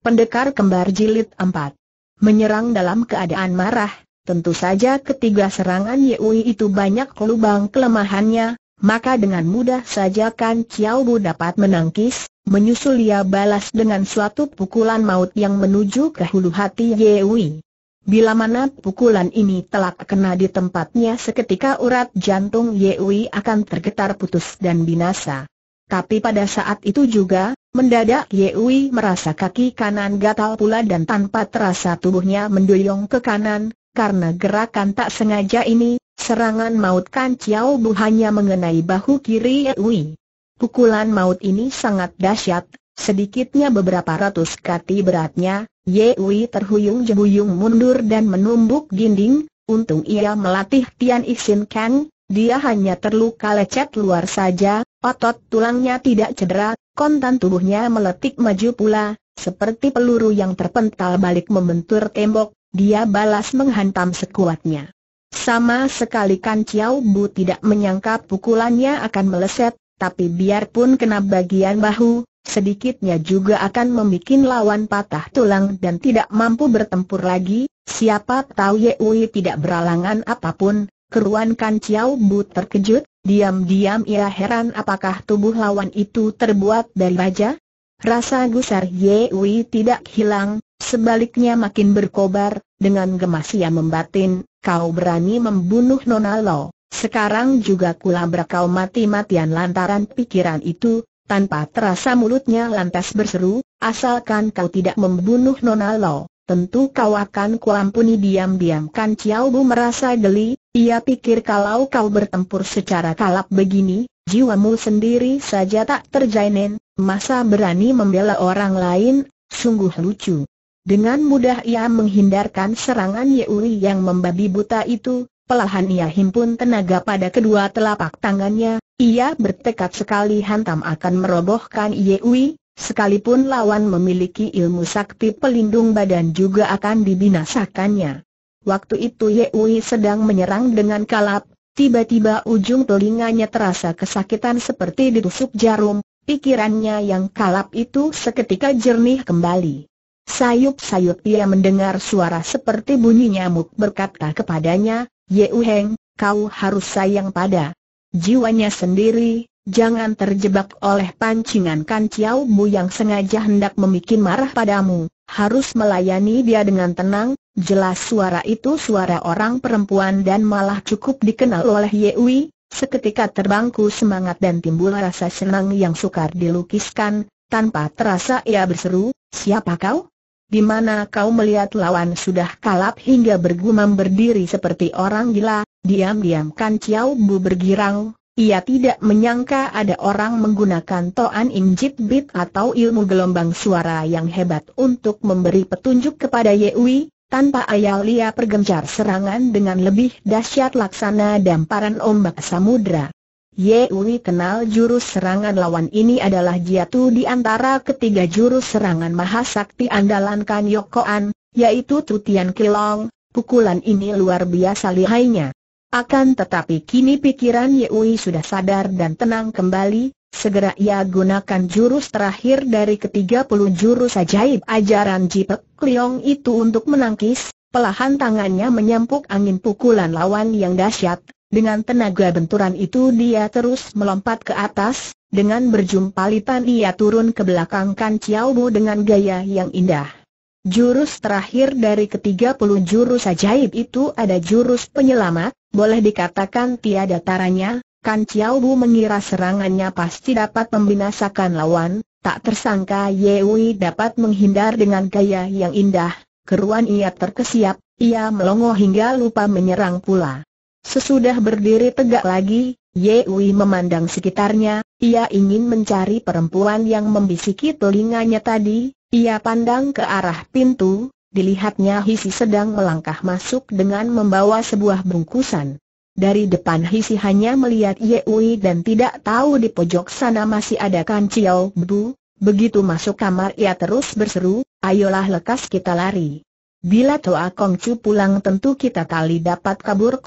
Pendekar Kembar Jilid 4 Menyerang dalam keadaan marah, tentu saja ketiga serangan Yui itu banyak lubang kelemahannya, maka dengan mudah saja Kan Chiao Bu dapat menangkis, menyusul ia balas dengan suatu pukulan maut yang menuju ke hulu hati Yui. Bila mana pukulan ini telah kena di tempatnya seketika urat jantung Yui akan tergetar putus dan binasa. Tapi pada saat itu juga, mendadak Yewi merasa kaki kanan gatal pula dan tanpa terasa tubuhnya mendoyong ke kanan, karena gerakan tak sengaja ini, serangan maut Kan Chiao Bu hanya mengenai bahu kiri Yewi. Pukulan maut ini sangat dahsyat, sedikitnya beberapa ratus kati beratnya, Yewi terhuyung-jehuyung mundur dan menumbuk dinding, untung ia melatih Tian Isin Kang, dia hanya terluka lecet luar saja, otot tulangnya tidak cedera, kontan tubuhnya meletik maju pula, seperti peluru yang terpental balik membentur tembok, dia balas menghantam sekuatnya. Sama sekali kan Chiao Bu tidak menyangka pukulannya akan meleset, tapi biarpun kena bagian bahu, sedikitnya juga akan membuat lawan patah tulang dan tidak mampu bertempur lagi, siapa tahu Ye Ui tidak beralangan apapun, Keruan Kan Chiao Bu terkejut, diam-diam ia heran apakah tubuh lawan itu terbuat dari baja. Rasa gusar Ye Wei tidak hilang, sebaliknya makin berkobar, dengan gemas ia membatin, kau berani membunuh Nona Lo, sekarang juga kulabrak kau mati-matian lantaran pikiran itu, tanpa terasa mulutnya lantas berseru, asalkan kau tidak membunuh Nona Lo, tentu kau akan kuampuni diam-diam kan Chiao Bu merasa geli, ia pikir kalau kau bertempur secara kalap begini, jiwa jiwamu sendiri saja tak terjainin, masa berani membela orang lain, sungguh lucu. Dengan mudah ia menghindarkan serangan yeuri yang membabi buta itu, pelahan ia himpun tenaga pada kedua telapak tangannya, ia bertekad sekali hantam akan merobohkan yeuri Sekalipun lawan memiliki ilmu sakti pelindung badan juga akan dibinasakannya. Waktu itu Ye Yewi sedang menyerang dengan kalap, tiba-tiba ujung telinganya terasa kesakitan seperti ditusuk jarum, pikirannya yang kalap itu seketika jernih kembali. Sayup-sayup ia mendengar suara seperti bunyi nyamuk berkata kepadanya, Ye Uheng, kau harus sayang pada jiwanya sendiri, Jangan terjebak oleh pancingan kanciaumu yang sengaja hendak memikin marah padamu. Harus melayani dia dengan tenang, jelas suara itu suara orang perempuan dan malah cukup dikenal oleh Yewi. Seketika terbangku semangat dan timbul rasa senang yang sukar dilukiskan, tanpa terasa ia berseru, siapa kau? Di mana kau melihat lawan sudah kalap hingga bergumam berdiri seperti orang gila, diam-diam Kan bergirang, ia tidak menyangka ada orang menggunakan Toan injit Bit atau ilmu gelombang suara yang hebat untuk memberi petunjuk kepada Yewi, tanpa ayal ia pergencar serangan dengan lebih dahsyat laksana damparan ombak samudra. Yewi kenal jurus serangan lawan ini adalah jatuh di antara ketiga jurus serangan mahasakti andalan Kan Yokoan, yaitu Tutian Kilong, pukulan ini luar biasa lihainya. Akan tetapi kini pikiran Yui sudah sadar dan tenang kembali, segera ia gunakan jurus terakhir dari ketiga puluh jurus ajaib ajaran Jipek Kliong itu untuk menangkis, pelahan tangannya menyempuk angin pukulan lawan yang dahsyat. Dengan tenaga benturan itu dia terus melompat ke atas, dengan berjumpalitan ia turun ke belakang Kan Chiao Bu dengan gaya yang indah. Jurus terakhir dari ketiga puluh jurus ajaib itu ada jurus penyelamat, boleh dikatakan tiada taranya, Kan Chiao Bu mengira serangannya pasti dapat membinasakan lawan, tak tersangka Yewi dapat menghindar dengan gaya yang indah, keruan ia terkesiap, ia melongo hingga lupa menyerang pula. Sesudah berdiri tegak lagi, Yewi memandang sekitarnya, ia ingin mencari perempuan yang membisiki telinganya tadi, ia pandang ke arah pintu, dilihatnya Hisi sedang melangkah masuk dengan membawa sebuah bungkusan. Dari depan Hisi hanya melihat Yewi dan tidak tahu di pojok sana masih ada Kan Chiao Bu, begitu masuk kamar ia terus berseru, ayolah lekas kita lari. Bila Toa Kongcu pulang tentu kita tali dapat kabur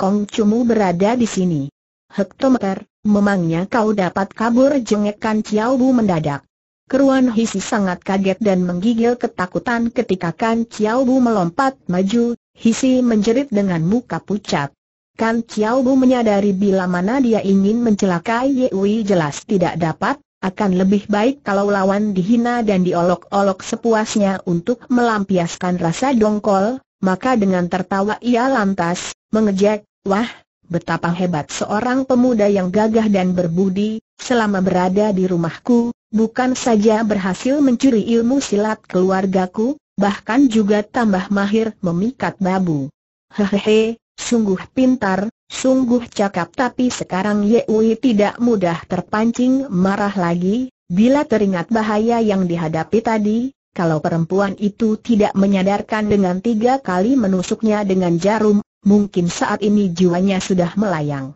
mu berada di sini. Hektometer, memangnya kau dapat kabur jengekkan Chiao Bu mendadak. Keruan Hisi sangat kaget dan menggigil ketakutan ketika Kan Chiao Bu melompat maju, Hisi menjerit dengan muka pucat. Kan Chiao Bu menyadari bila mana dia ingin mencelakai Wei jelas tidak dapat, akan lebih baik kalau lawan dihina dan diolok-olok sepuasnya untuk melampiaskan rasa dongkol, maka dengan tertawa ia lantas, mengejek, wah, betapa hebat seorang pemuda yang gagah dan berbudi, selama berada di rumahku, bukan saja berhasil mencuri ilmu silat keluargaku, bahkan juga tambah mahir memikat babu. Hehehe, sungguh pintar, sungguh cakap tapi sekarang Wei tidak mudah terpancing marah lagi, bila teringat bahaya yang dihadapi tadi, kalau perempuan itu tidak menyadarkan dengan tiga kali menusuknya dengan jarum mungkin saat ini jiwanya sudah melayang.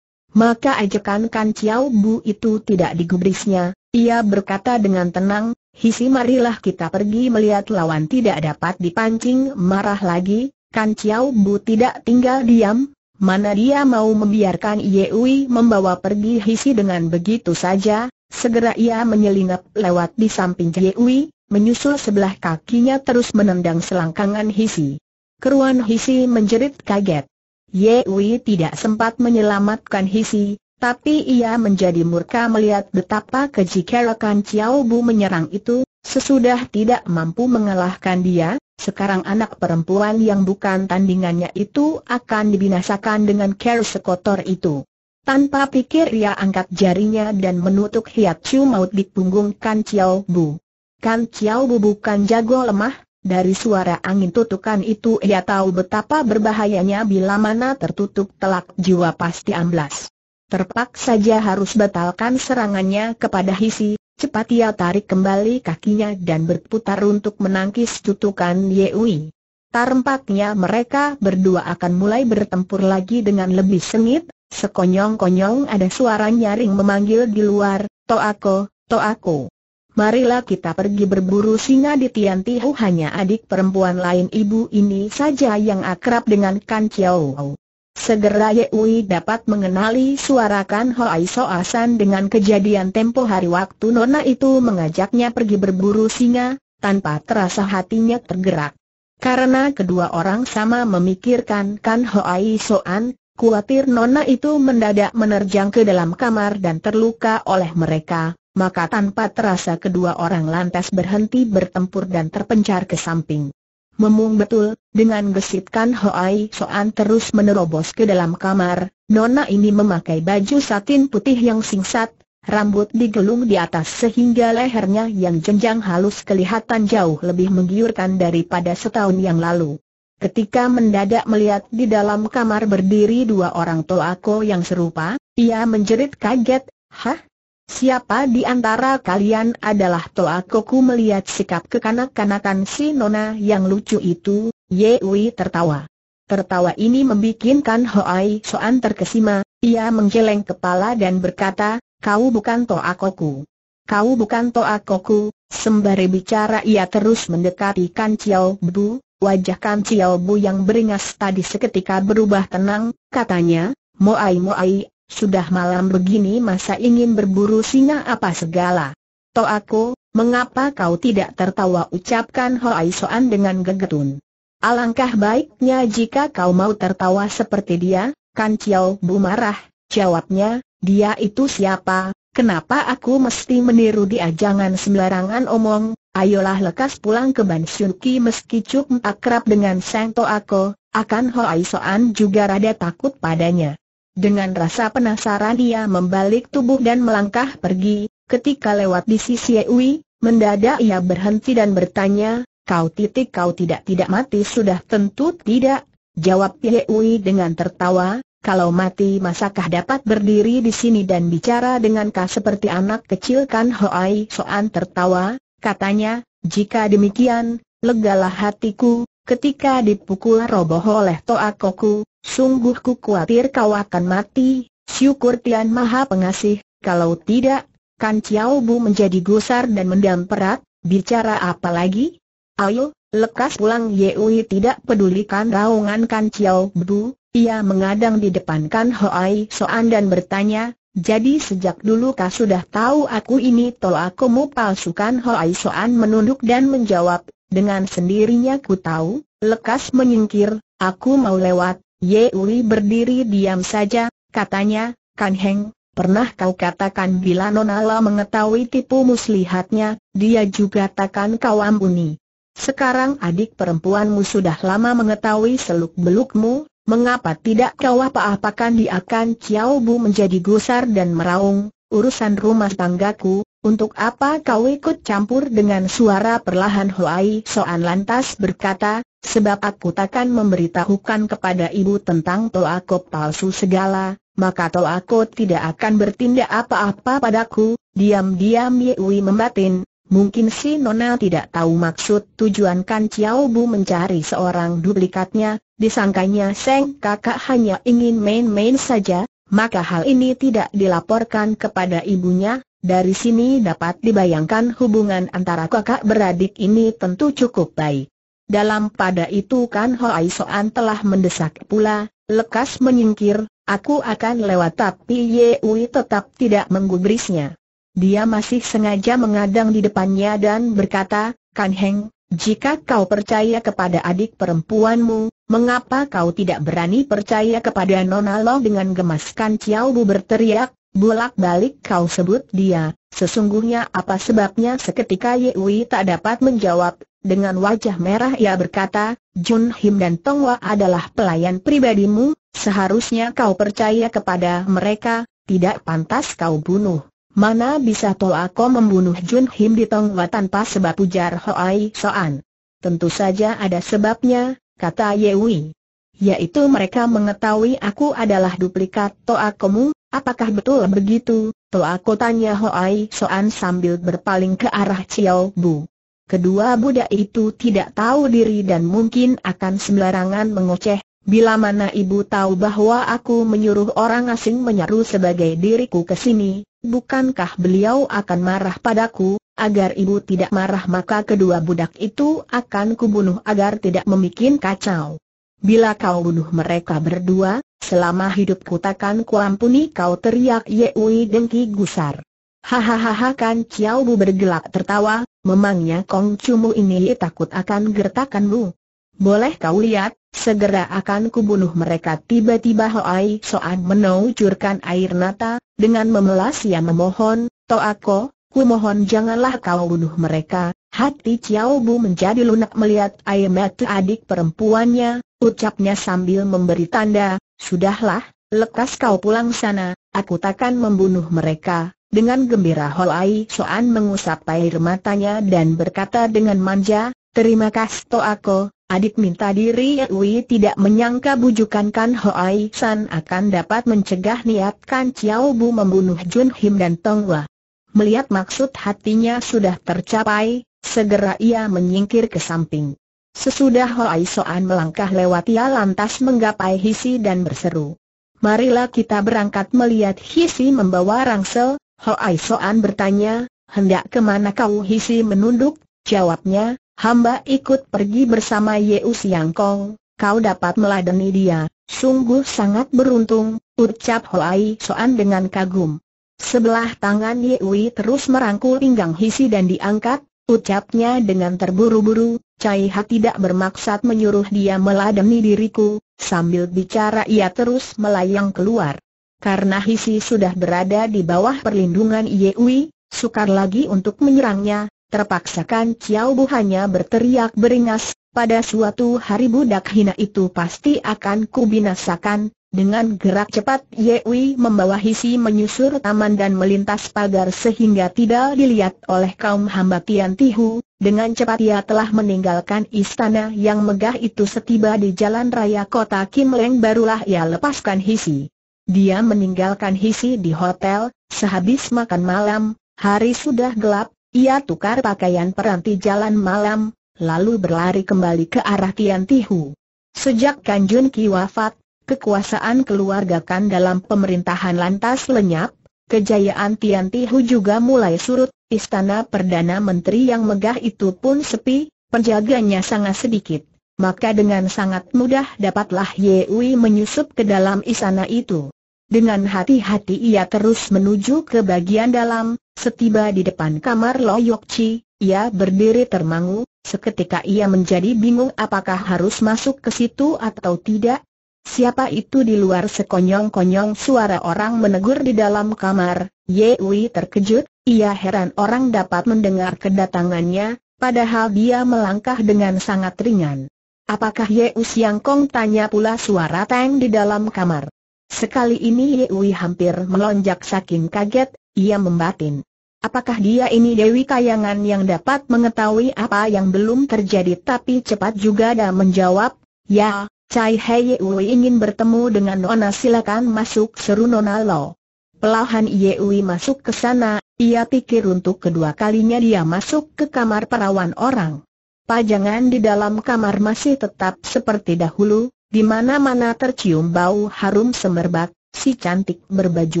Maka ajakan Kan Chiao Bu itu tidak digubrisnya, ia berkata dengan tenang, Hisi marilah kita pergi melihat lawan tidak dapat dipancing marah lagi, Kan Chiao Bu tidak tinggal diam, mana dia mau membiarkan Yeui membawa pergi Hisi dengan begitu saja, segera ia menyelinap lewat di samping Yeui, menyusul sebelah kakinya terus menendang selangkangan Hisi. Keruan Hisi menjerit kaget. Ye Wei tidak sempat menyelamatkan Hisi, tapi ia menjadi murka melihat betapa keji Kerakan Chiao Bu menyerang itu, sesudah tidak mampu mengalahkan dia, sekarang anak perempuan yang bukan tandingannya itu akan dibinasakan dengan Ker sekotor itu. Tanpa pikir ia angkat jarinya dan menutup hiat cium maut di punggung Kan Chiao Bu. Kan Chiao Bu bukan jago lemah, dari suara angin tutukan itu ia tahu betapa berbahayanya bila mana tertutup telak jiwa pasti amblas. Terpaksa saja harus batalkan serangannya kepada Hisi, cepat ia tarik kembali kakinya dan berputar untuk menangkis tutukan Yeui. Tarempaknya mereka berdua akan mulai bertempur lagi dengan lebih sengit, sekonyong-konyong ada suara nyaring memanggil di luar, Toako, Toako. Marilah kita pergi berburu singa di Tian Tihu hanya adik perempuan lain ibu ini saja yang akrab dengan Kan Chiao. Segera Ye Wei dapat mengenali suara Kan Ho So Asan dengan kejadian tempo hari waktu Nona itu mengajaknya pergi berburu singa, tanpa terasa hatinya tergerak. Karena kedua orang sama memikirkan Kan Ho So An, kuatir Nona itu mendadak menerjang ke dalam kamar dan terluka oleh mereka, maka tanpa terasa kedua orang lantas berhenti bertempur dan terpencar ke samping. Memung betul, dengan gesitkan Hoai Soan terus menerobos ke dalam kamar, Nona ini memakai baju satin putih yang singkat, rambut digelung di atas sehingga lehernya yang jenjang halus kelihatan jauh lebih menggiurkan daripada setahun yang lalu. Ketika mendadak melihat di dalam kamar berdiri dua orang toako yang serupa, ia menjerit kaget, Hah, Siapa di antara kalian adalah Toa Koku melihat sikap kekanak-kanakan si Nona yang lucu itu, Yewi tertawa. Tertawa ini membikinkan Hoai Soan terkesima, ia menggeleng kepala dan berkata, kau bukan Toa Koku. Kau bukan Toa Koku, sembari bicara ia terus mendekati Kan Chiao Bu, wajah Kan Chiao Bu yang beringas tadi seketika berubah tenang, katanya, Moai Moai sudah malam begini masa ingin berburu singa apa segala. Toako, mengapa kau tidak tertawa ucapkan Hoai Soan dengan gegetun. Alangkah baiknya jika kau mau tertawa seperti dia, kan Ciao Bu marah, jawabnya, dia itu siapa, kenapa aku mesti meniru dia jangan sembarangan omong, ayolah lekas pulang ke Bansyuki meski cukup akrab dengan Sang Toako, akan Hoai Soan juga rada takut padanya. Dengan rasa penasaran ia membalik tubuh dan melangkah pergi, ketika lewat di sisi Ewi, mendadak ia berhenti dan bertanya, kau titik kau tidak tidak mati sudah tentu tidak, jawab Ewi dengan tertawa, kalau mati masakah dapat berdiri di sini dan bicara dengan kau seperti anak kecil kan Hoai Soan tertawa, katanya, jika demikian, legalah hatiku, ketika dipukul roboh oleh Toa Koku, Sungguh ku khawatir kau akan mati, syukur Tian Maha Pengasih, kalau tidak, kan Ciao Bu menjadi gusar dan mendam perat. bicara apa lagi? Ayo, lekas pulang Yeui tidak pedulikan raungan kan Ciao Bu, ia mengadang di depan kan Hoai Soan dan bertanya, jadi sejak dulu kau sudah tahu aku ini aku mu palsukan Hoai Soan menunduk dan menjawab, dengan sendirinya ku tahu, lekas menyingkir, aku mau lewat, Yeuri berdiri diam saja, katanya, Kan Heng, pernah kau katakan bila Nonala mengetahui tipu muslihatnya, dia juga takkan kau ampuni. Sekarang adik perempuanmu sudah lama mengetahui seluk-belukmu, mengapa tidak kau apa-apakan dia akan Chiao Bu menjadi gusar dan meraung, urusan rumah tanggaku, untuk apa kau ikut campur dengan suara perlahan Huai Soan lantas berkata, sebab aku takkan memberitahukan kepada ibu tentang toako palsu segala, maka toako tidak akan bertindak apa-apa padaku, diam-diam Yewi membatin, mungkin si Nona tidak tahu maksud tujuan Kan Chiao Bu mencari seorang duplikatnya, disangkanya Seng kakak hanya ingin main-main saja, maka hal ini tidak dilaporkan kepada ibunya, dari sini dapat dibayangkan hubungan antara kakak beradik ini tentu cukup baik. Dalam pada itu kan Hoai Soan telah mendesak pula, lekas menyingkir, aku akan lewat tapi Yewi tetap tidak menggubrisnya. Dia masih sengaja mengadang di depannya dan berkata, Kan Heng, jika kau percaya kepada adik perempuanmu, mengapa kau tidak berani percaya kepada Nona Long dengan gemaskan Ciao Bu berteriak, bolak-balik kau sebut dia, sesungguhnya apa sebabnya seketika Yewi tak dapat menjawab, dengan wajah merah ia berkata, Jun Him dan Tongwa adalah pelayan pribadimu, seharusnya kau percaya kepada mereka, tidak pantas kau bunuh. Mana bisa Toa Ko membunuh Jun Him di Tongwa tanpa sebab ujar Hoai Soan. Tentu saja ada sebabnya, kata Yewi. Yaitu mereka mengetahui aku adalah duplikat Toa mu, apakah betul begitu? Toa Ko tanya Hoai Soan sambil berpaling ke arah Chiao Bu. Kedua budak itu tidak tahu diri dan mungkin akan sembarangan mengoceh, bila mana ibu tahu bahwa aku menyuruh orang asing menyeru sebagai diriku ke sini, bukankah beliau akan marah padaku, agar ibu tidak marah maka kedua budak itu akan kubunuh agar tidak memikin kacau. Bila kau bunuh mereka berdua, selama hidupku takkan kuampuni kau teriak Yeui Dengki Gusar. Hahaha kan Ciau Bu bergelak tertawa, Memangnya Kong Cumu ini takut akan gertakanmu? Boleh kau lihat, segera akan kubunuh mereka tiba-tiba Hoai Soan menucurkan air nata, dengan memelas ia memohon, Toako, ku mohon janganlah kau bunuh mereka, hati Chiao Bu menjadi lunak melihat air mata adik perempuannya, ucapnya sambil memberi tanda, sudahlah, lekas kau pulang sana, aku takkan membunuh mereka, dengan gembira Holai Soan mengusap air matanya dan berkata dengan manja, Terima kasih to aku, adik minta diri Yui tidak menyangka bujukan Kan Hoai San akan dapat mencegah niat Kan Chiao Bu membunuh Jun Him dan Tong Wa. Melihat maksud hatinya sudah tercapai, segera ia menyingkir ke samping. Sesudah Hoai Soan melangkah lewat ia lantas menggapai Hisi dan berseru. Marilah kita berangkat melihat Hisi membawa rangsel, Hoai Soan bertanya, hendak kemana kau hisi menunduk? Jawabnya, hamba ikut pergi bersama Yeus Siang Kong, kau dapat meladeni dia. Sungguh sangat beruntung, ucap Hoai Soan dengan kagum. Sebelah tangan Yeui terus merangkul pinggang Hisi dan diangkat, ucapnya dengan terburu-buru, Cai Ha tidak bermaksud menyuruh dia meladeni diriku, sambil bicara ia terus melayang keluar. Karena Hisi sudah berada di bawah perlindungan Yewi, sukar lagi untuk menyerangnya, terpaksakan Chiao Bu hanya berteriak beringas, pada suatu hari budak hina itu pasti akan kubinasakan, dengan gerak cepat Yewi membawa Hisi menyusur taman dan melintas pagar sehingga tidak dilihat oleh kaum hamba Tian Tihu. Dengan cepat ia telah meninggalkan istana yang megah itu setiba di jalan raya kota Kim Leng barulah ia lepaskan Hisi. Dia meninggalkan Hisi di hotel, sehabis makan malam, hari sudah gelap, ia tukar pakaian peranti jalan malam, lalu berlari kembali ke arah Tian Tihu. Sejak Kanjun Ki wafat, kekuasaan keluarga Kan dalam pemerintahan lantas lenyap, kejayaan Tian Tihu juga mulai surut, istana Perdana Menteri yang megah itu pun sepi, penjaganya sangat sedikit maka dengan sangat mudah dapatlah Yewi menyusup ke dalam istana itu. Dengan hati-hati ia terus menuju ke bagian dalam, setiba di depan kamar Loyokci, ia berdiri termangu, seketika ia menjadi bingung apakah harus masuk ke situ atau tidak. Siapa itu di luar sekonyong-konyong suara orang menegur di dalam kamar, Yewi terkejut, ia heran orang dapat mendengar kedatangannya, padahal dia melangkah dengan sangat ringan. Apakah Ye Siang Kong tanya pula suara Tang di dalam kamar. Sekali ini Ye Ui hampir melonjak saking kaget, ia membatin. Apakah dia ini Dewi Kayangan yang dapat mengetahui apa yang belum terjadi tapi cepat juga dah menjawab, Ya, Cai Hei Ye Ui ingin bertemu dengan Nona silakan masuk seru Nona Lo. Pelahan Ye Ui masuk ke sana, ia pikir untuk kedua kalinya dia masuk ke kamar perawan orang. Pajangan di dalam kamar masih tetap seperti dahulu, di mana-mana tercium bau harum semerbak, si cantik berbaju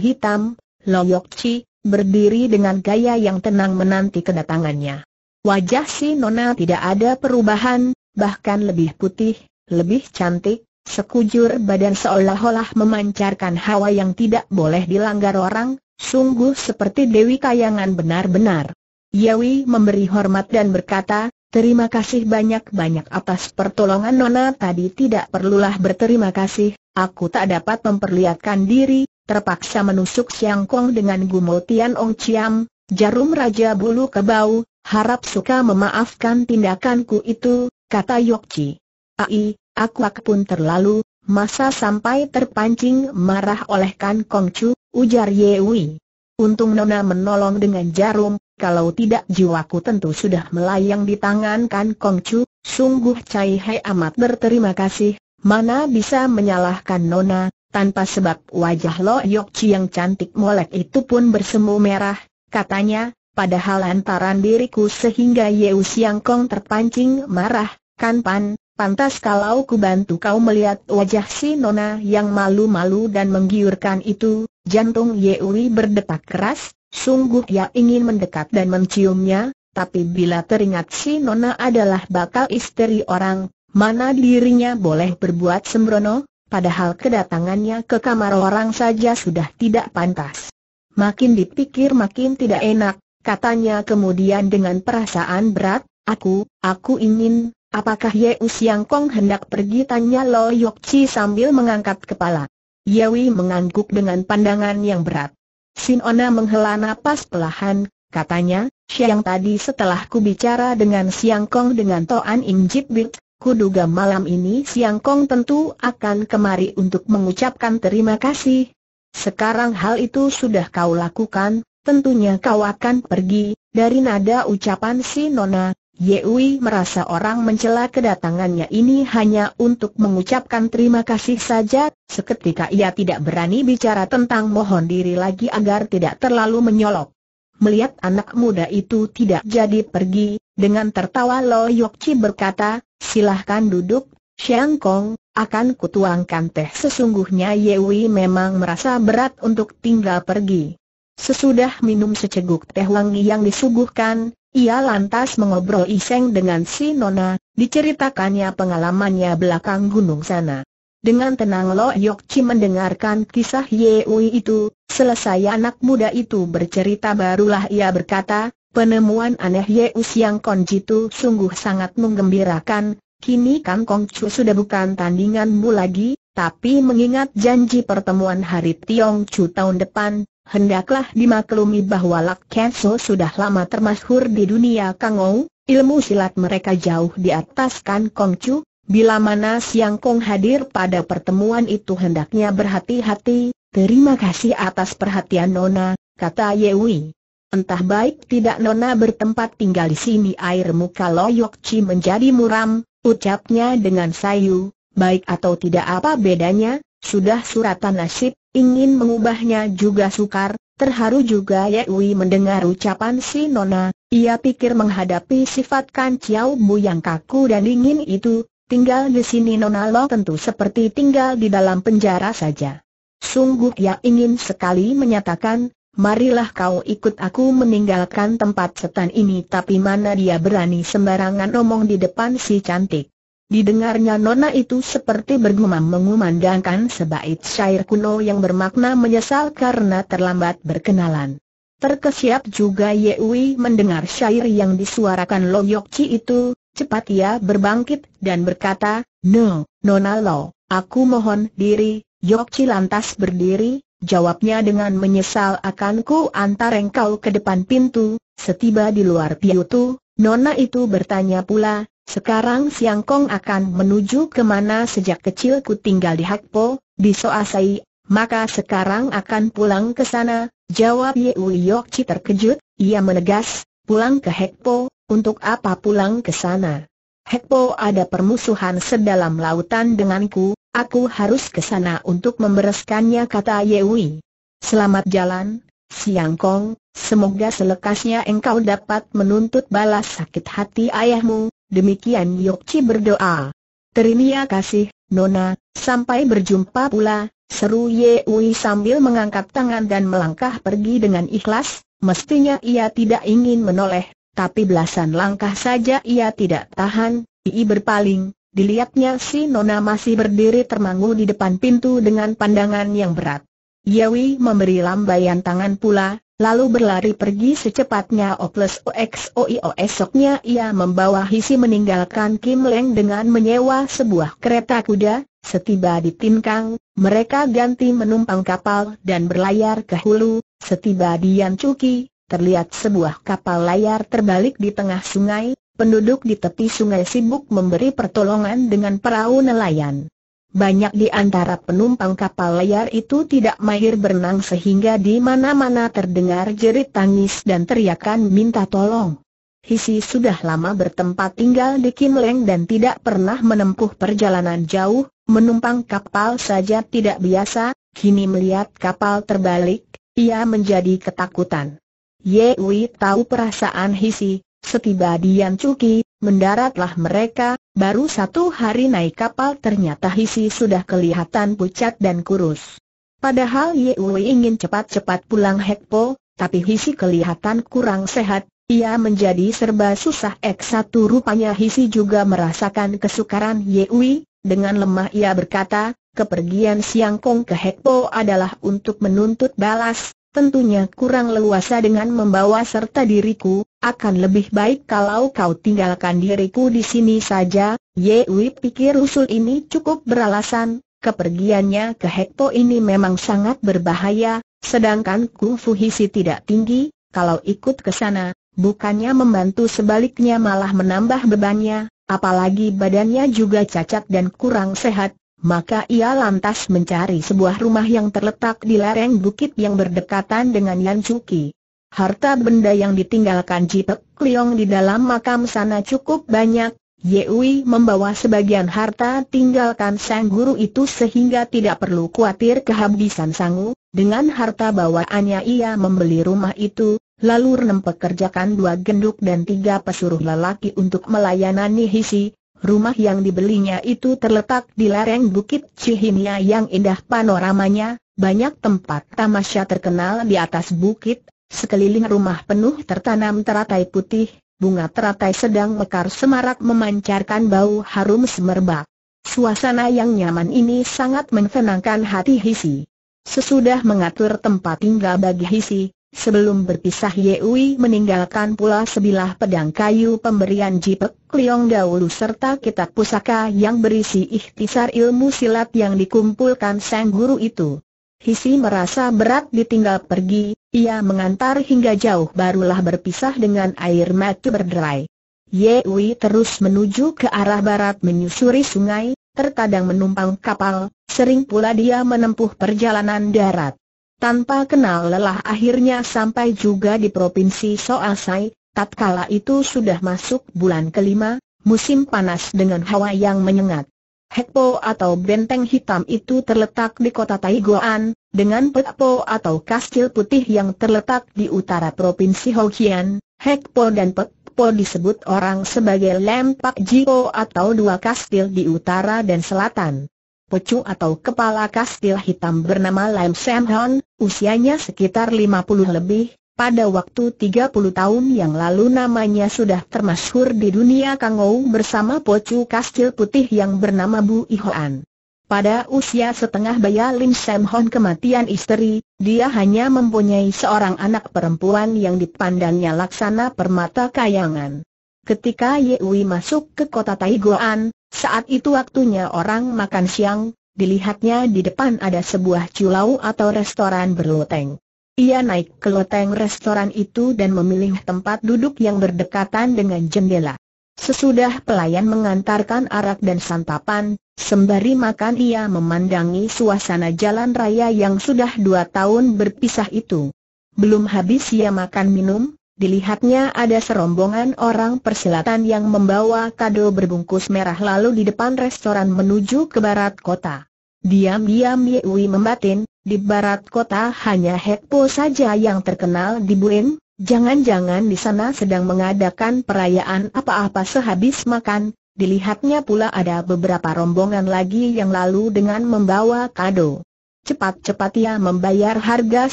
hitam, Loyok Chi, berdiri dengan gaya yang tenang menanti kedatangannya. Wajah si Nona tidak ada perubahan, bahkan lebih putih, lebih cantik, sekujur badan seolah-olah memancarkan hawa yang tidak boleh dilanggar orang, sungguh seperti Dewi Kayangan benar-benar. Yawi memberi hormat dan berkata, Terima kasih banyak-banyak atas pertolongan Nona tadi tidak perlulah berterima kasih, aku tak dapat memperlihatkan diri, terpaksa menusuk Siang Kong dengan gumul Tian Ong Chiam, jarum Raja Bulu Kebau, harap suka memaafkan tindakanku itu, kata Yok Chi. Ai, aku pun terlalu, masa sampai terpancing marah oleh Kan Kong Chu, ujar Yewi. Untung Nona menolong dengan jarum, kalau tidak jiwaku tentu sudah melayang di tangan Kan Kong Chu, sungguh Cai Hai amat berterima kasih, mana bisa menyalahkan Nona, tanpa sebab wajah Lo Yok Chi yang cantik molek itu pun bersemu merah, katanya, padahal antaran diriku sehingga Yeu Siang Kong terpancing marah, Kan Pan, Pantas kalau ku bantu kau melihat wajah si Nona yang malu-malu dan menggiurkan itu, jantung Yeuri berdetak keras, Sungguh ia ingin mendekat dan menciumnya, tapi bila teringat si Nona adalah bakal istri orang, mana dirinya boleh berbuat sembrono, padahal kedatangannya ke kamar orang saja sudah tidak pantas. Makin dipikir makin tidak enak, katanya kemudian dengan perasaan berat, aku, aku ingin, apakah Ye Usiang Kong hendak pergi tanya Lo Yok Chi sambil mengangkat kepala. Yewi mengangguk dengan pandangan yang berat. Sin Ona menghela nafas pelahan, katanya, Siang tadi setelah ku bicara dengan Siang Kong dengan Toan In Jip Bit, duga malam ini Siang Kong tentu akan kemari untuk mengucapkan terima kasih. Sekarang hal itu sudah kau lakukan, tentunya kau akan pergi, dari nada ucapan si Nona, Yeui merasa orang mencela kedatangannya ini hanya untuk mengucapkan terima kasih saja, seketika ia tidak berani bicara tentang mohon diri lagi agar tidak terlalu menyolok. Melihat anak muda itu tidak jadi pergi, dengan tertawa Lo Yokci berkata, silahkan duduk, Xiang Kong, akan kutuangkan teh sesungguhnya Yeui memang merasa berat untuk tinggal pergi. Sesudah minum seceguk teh wangi yang disuguhkan, ia lantas mengobrol iseng dengan si Nona, diceritakannya pengalamannya belakang gunung sana. Dengan tenang Lo Yok Chi mendengarkan kisah Yewi itu, selesai anak muda itu bercerita barulah ia berkata, penemuan aneh Yeus yang konjitu sungguh sangat menggembirakan, kini Kang Kong Chu sudah bukan tandinganmu lagi, tapi mengingat janji pertemuan hari Tiong Chu tahun depan, hendaklah dimaklumi bahwa Lak Kenso sudah lama termasyhur di dunia Kangou, ilmu silat mereka jauh di atas Kan Kong Chu, bila mana Siang Kong hadir pada pertemuan itu hendaknya berhati-hati, terima kasih atas perhatian Nona, kata Yewi. Entah baik tidak Nona bertempat tinggal di sini air muka Loyok Chi menjadi muram, ucapnya dengan sayu, baik atau tidak apa bedanya, sudah suratan nasib, Ingin mengubahnya juga sukar, terharu juga Yewi mendengar ucapan si Nona, ia pikir menghadapi sifat Kan Chiao Bu yang kaku dan dingin itu, tinggal di sini Nona Lo tentu seperti tinggal di dalam penjara saja. Sungguh ia ingin sekali menyatakan, marilah kau ikut aku meninggalkan tempat setan ini tapi mana dia berani sembarangan omong di depan si cantik. Didengarnya nona itu seperti bergumam mengumandangkan sebaik syair kuno yang bermakna menyesal karena terlambat berkenalan. Terkesiap juga Yewi mendengar syair yang disuarakan Lo Yokci itu, cepat ia berbangkit dan berkata, No, Nona Lo, aku mohon diri, Yokci lantas berdiri, jawabnya dengan menyesal akan ku antar engkau ke depan pintu, setiba di luar piutu, Nona itu bertanya pula, sekarang Siang Kong akan menuju ke mana sejak kecil ku tinggal di Hakpo, di Soasai, maka sekarang akan pulang ke sana, jawab Yeu Uyokci terkejut, ia menegas, pulang ke Hakpo, untuk apa pulang ke sana? Hakpo ada permusuhan sedalam lautan denganku, aku harus ke sana untuk membereskannya kata Yewi. Selamat jalan, Siang Kong, semoga selekasnya engkau dapat menuntut balas sakit hati ayahmu, Demikian Yokci berdoa. Terima kasih, Nona, sampai berjumpa pula, seru Ye Ui sambil mengangkat tangan dan melangkah pergi dengan ikhlas, mestinya ia tidak ingin menoleh, tapi belasan langkah saja ia tidak tahan, Ii berpaling, dilihatnya si Nona masih berdiri termangu di depan pintu dengan pandangan yang berat. Yewi memberi lambaian tangan pula, lalu berlari pergi secepatnya O O O plus X I O esoknya ia membawa Hisi meninggalkan Kim Leng dengan menyewa sebuah kereta kuda, setiba di Kang, mereka ganti menumpang kapal dan berlayar ke hulu, setiba di Yan Cuki, terlihat sebuah kapal layar terbalik di tengah sungai, penduduk di tepi sungai sibuk memberi pertolongan dengan perahu nelayan. Banyak di antara penumpang kapal layar itu tidak mahir berenang sehingga di mana-mana terdengar jerit tangis dan teriakan minta tolong. Hisi sudah lama bertempat tinggal di Kim Leng dan tidak pernah menempuh perjalanan jauh, menumpang kapal saja tidak biasa, kini melihat kapal terbalik, ia menjadi ketakutan. Ye Wei tahu perasaan Hisi, setiba di Chuki, mendaratlah mereka, Baru satu hari naik kapal ternyata Hisi sudah kelihatan pucat dan kurus. Padahal Ye Wei ingin cepat-cepat pulang Hekpo, tapi Hisi kelihatan kurang sehat, ia menjadi serba susah x satu rupanya Hisi juga merasakan kesukaran Ye Wei. dengan lemah ia berkata, kepergian Siang Kong ke Hekpo adalah untuk menuntut balas, tentunya kurang leluasa dengan membawa serta diriku, akan lebih baik kalau kau tinggalkan diriku di sini saja, Yewi pikir usul ini cukup beralasan, kepergiannya ke Hekpo ini memang sangat berbahaya, sedangkan Kung Fu Hisi tidak tinggi, kalau ikut ke sana, bukannya membantu sebaliknya malah menambah bebannya, apalagi badannya juga cacat dan kurang sehat, maka ia lantas mencari sebuah rumah yang terletak di lereng bukit yang berdekatan dengan Yan Suki. Harta benda yang ditinggalkan Jipek Kliong di dalam makam sana cukup banyak, Yewi membawa sebagian harta tinggalkan sang guru itu sehingga tidak perlu khawatir kehabisan sangu, dengan harta bawaannya ia membeli rumah itu, lalu Rnem pekerjakan dua genduk dan tiga pesuruh lelaki untuk melayani Hisi, Rumah yang dibelinya itu terletak di lereng Bukit Cihinia yang indah panoramanya, banyak tempat tamasya terkenal di atas bukit, sekeliling rumah penuh tertanam teratai putih, bunga teratai sedang mekar semarak memancarkan bau harum semerbak. Suasana yang nyaman ini sangat menenangkan hati Hisi. Sesudah mengatur tempat tinggal bagi Hisi, Sebelum berpisah Yewi meninggalkan pula sebilah pedang kayu pemberian Jipek Kliong Daulu serta kitab pusaka yang berisi ikhtisar ilmu silat yang dikumpulkan sang guru itu. Hisi merasa berat ditinggal pergi, ia mengantar hingga jauh barulah berpisah dengan air mata berderai. Yewi terus menuju ke arah barat menyusuri sungai, terkadang menumpang kapal, sering pula dia menempuh perjalanan darat. Tanpa kenal lelah akhirnya sampai juga di Provinsi Soasai, tatkala itu sudah masuk bulan kelima, musim panas dengan hawa yang menyengat. Hekpo atau benteng hitam itu terletak di kota Taiguan, dengan Pekpo atau kastil putih yang terletak di utara Provinsi Hokkien, Hekpo dan Pekpo disebut orang sebagai Lempak Jiko atau dua kastil di utara dan selatan pecu atau kepala kastil hitam bernama Lam Sam Hon, usianya sekitar 50 lebih, pada waktu 30 tahun yang lalu namanya sudah termasyhur di dunia Kangou bersama pecu kastil putih yang bernama Bu Ihoan. Pada usia setengah baya Lim Sam Hon kematian istri, dia hanya mempunyai seorang anak perempuan yang dipandangnya laksana permata kayangan. Ketika Yewi masuk ke kota Taigoan, saat itu waktunya orang makan siang, dilihatnya di depan ada sebuah culau atau restoran berloteng. Ia naik ke loteng restoran itu dan memilih tempat duduk yang berdekatan dengan jendela. Sesudah pelayan mengantarkan arak dan santapan, sembari makan ia memandangi suasana jalan raya yang sudah dua tahun berpisah itu. Belum habis ia makan minum, Dilihatnya ada serombongan orang persilatan yang membawa kado berbungkus merah lalu di depan restoran menuju ke barat kota. Diam-diam Yewi membatin, di barat kota hanya Hekpo saja yang terkenal di Buen, jangan-jangan di sana sedang mengadakan perayaan apa-apa sehabis makan, dilihatnya pula ada beberapa rombongan lagi yang lalu dengan membawa kado. Cepat-cepat ia membayar harga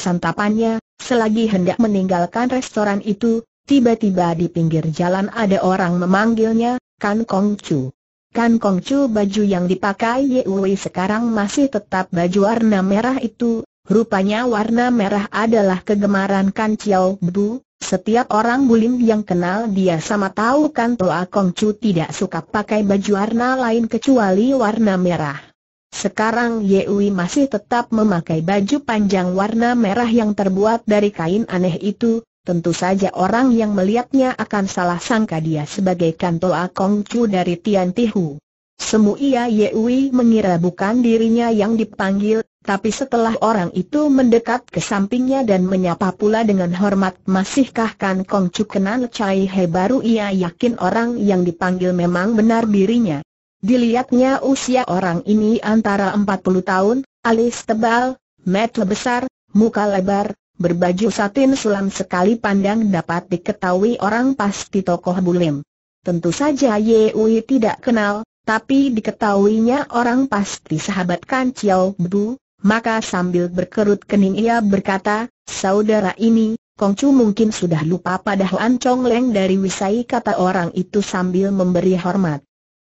santapannya, Selagi hendak meninggalkan restoran itu, tiba-tiba di pinggir jalan ada orang memanggilnya, Kan Kong Chu. Kan Kong Chu baju yang dipakai Wei sekarang masih tetap baju warna merah itu, rupanya warna merah adalah kegemaran Kan Chiao Bu, setiap orang bulim yang kenal dia sama tahu kan Toa Chu tidak suka pakai baju warna lain kecuali warna merah. Sekarang Yewi masih tetap memakai baju panjang warna merah yang terbuat dari kain aneh itu, tentu saja orang yang melihatnya akan salah sangka dia sebagai Kantoa Kongcu dari Tian Tihu. Ye Yewi mengira bukan dirinya yang dipanggil, tapi setelah orang itu mendekat ke sampingnya dan menyapa pula dengan hormat masihkah Kan Kongcu kenal Cai He baru ia yakin orang yang dipanggil memang benar dirinya. Dilihatnya usia orang ini antara 40 tahun, alis tebal, mata besar, muka lebar, berbaju satin sulam sekali pandang dapat diketahui orang pasti tokoh bulim. Tentu saja Ye Wei tidak kenal, tapi diketahuinya orang pasti sahabat Kan Chiao Bu, maka sambil berkerut kening ia berkata, saudara ini, Kong Chu mungkin sudah lupa pada Huan Chong Leng dari Wisai kata orang itu sambil memberi hormat.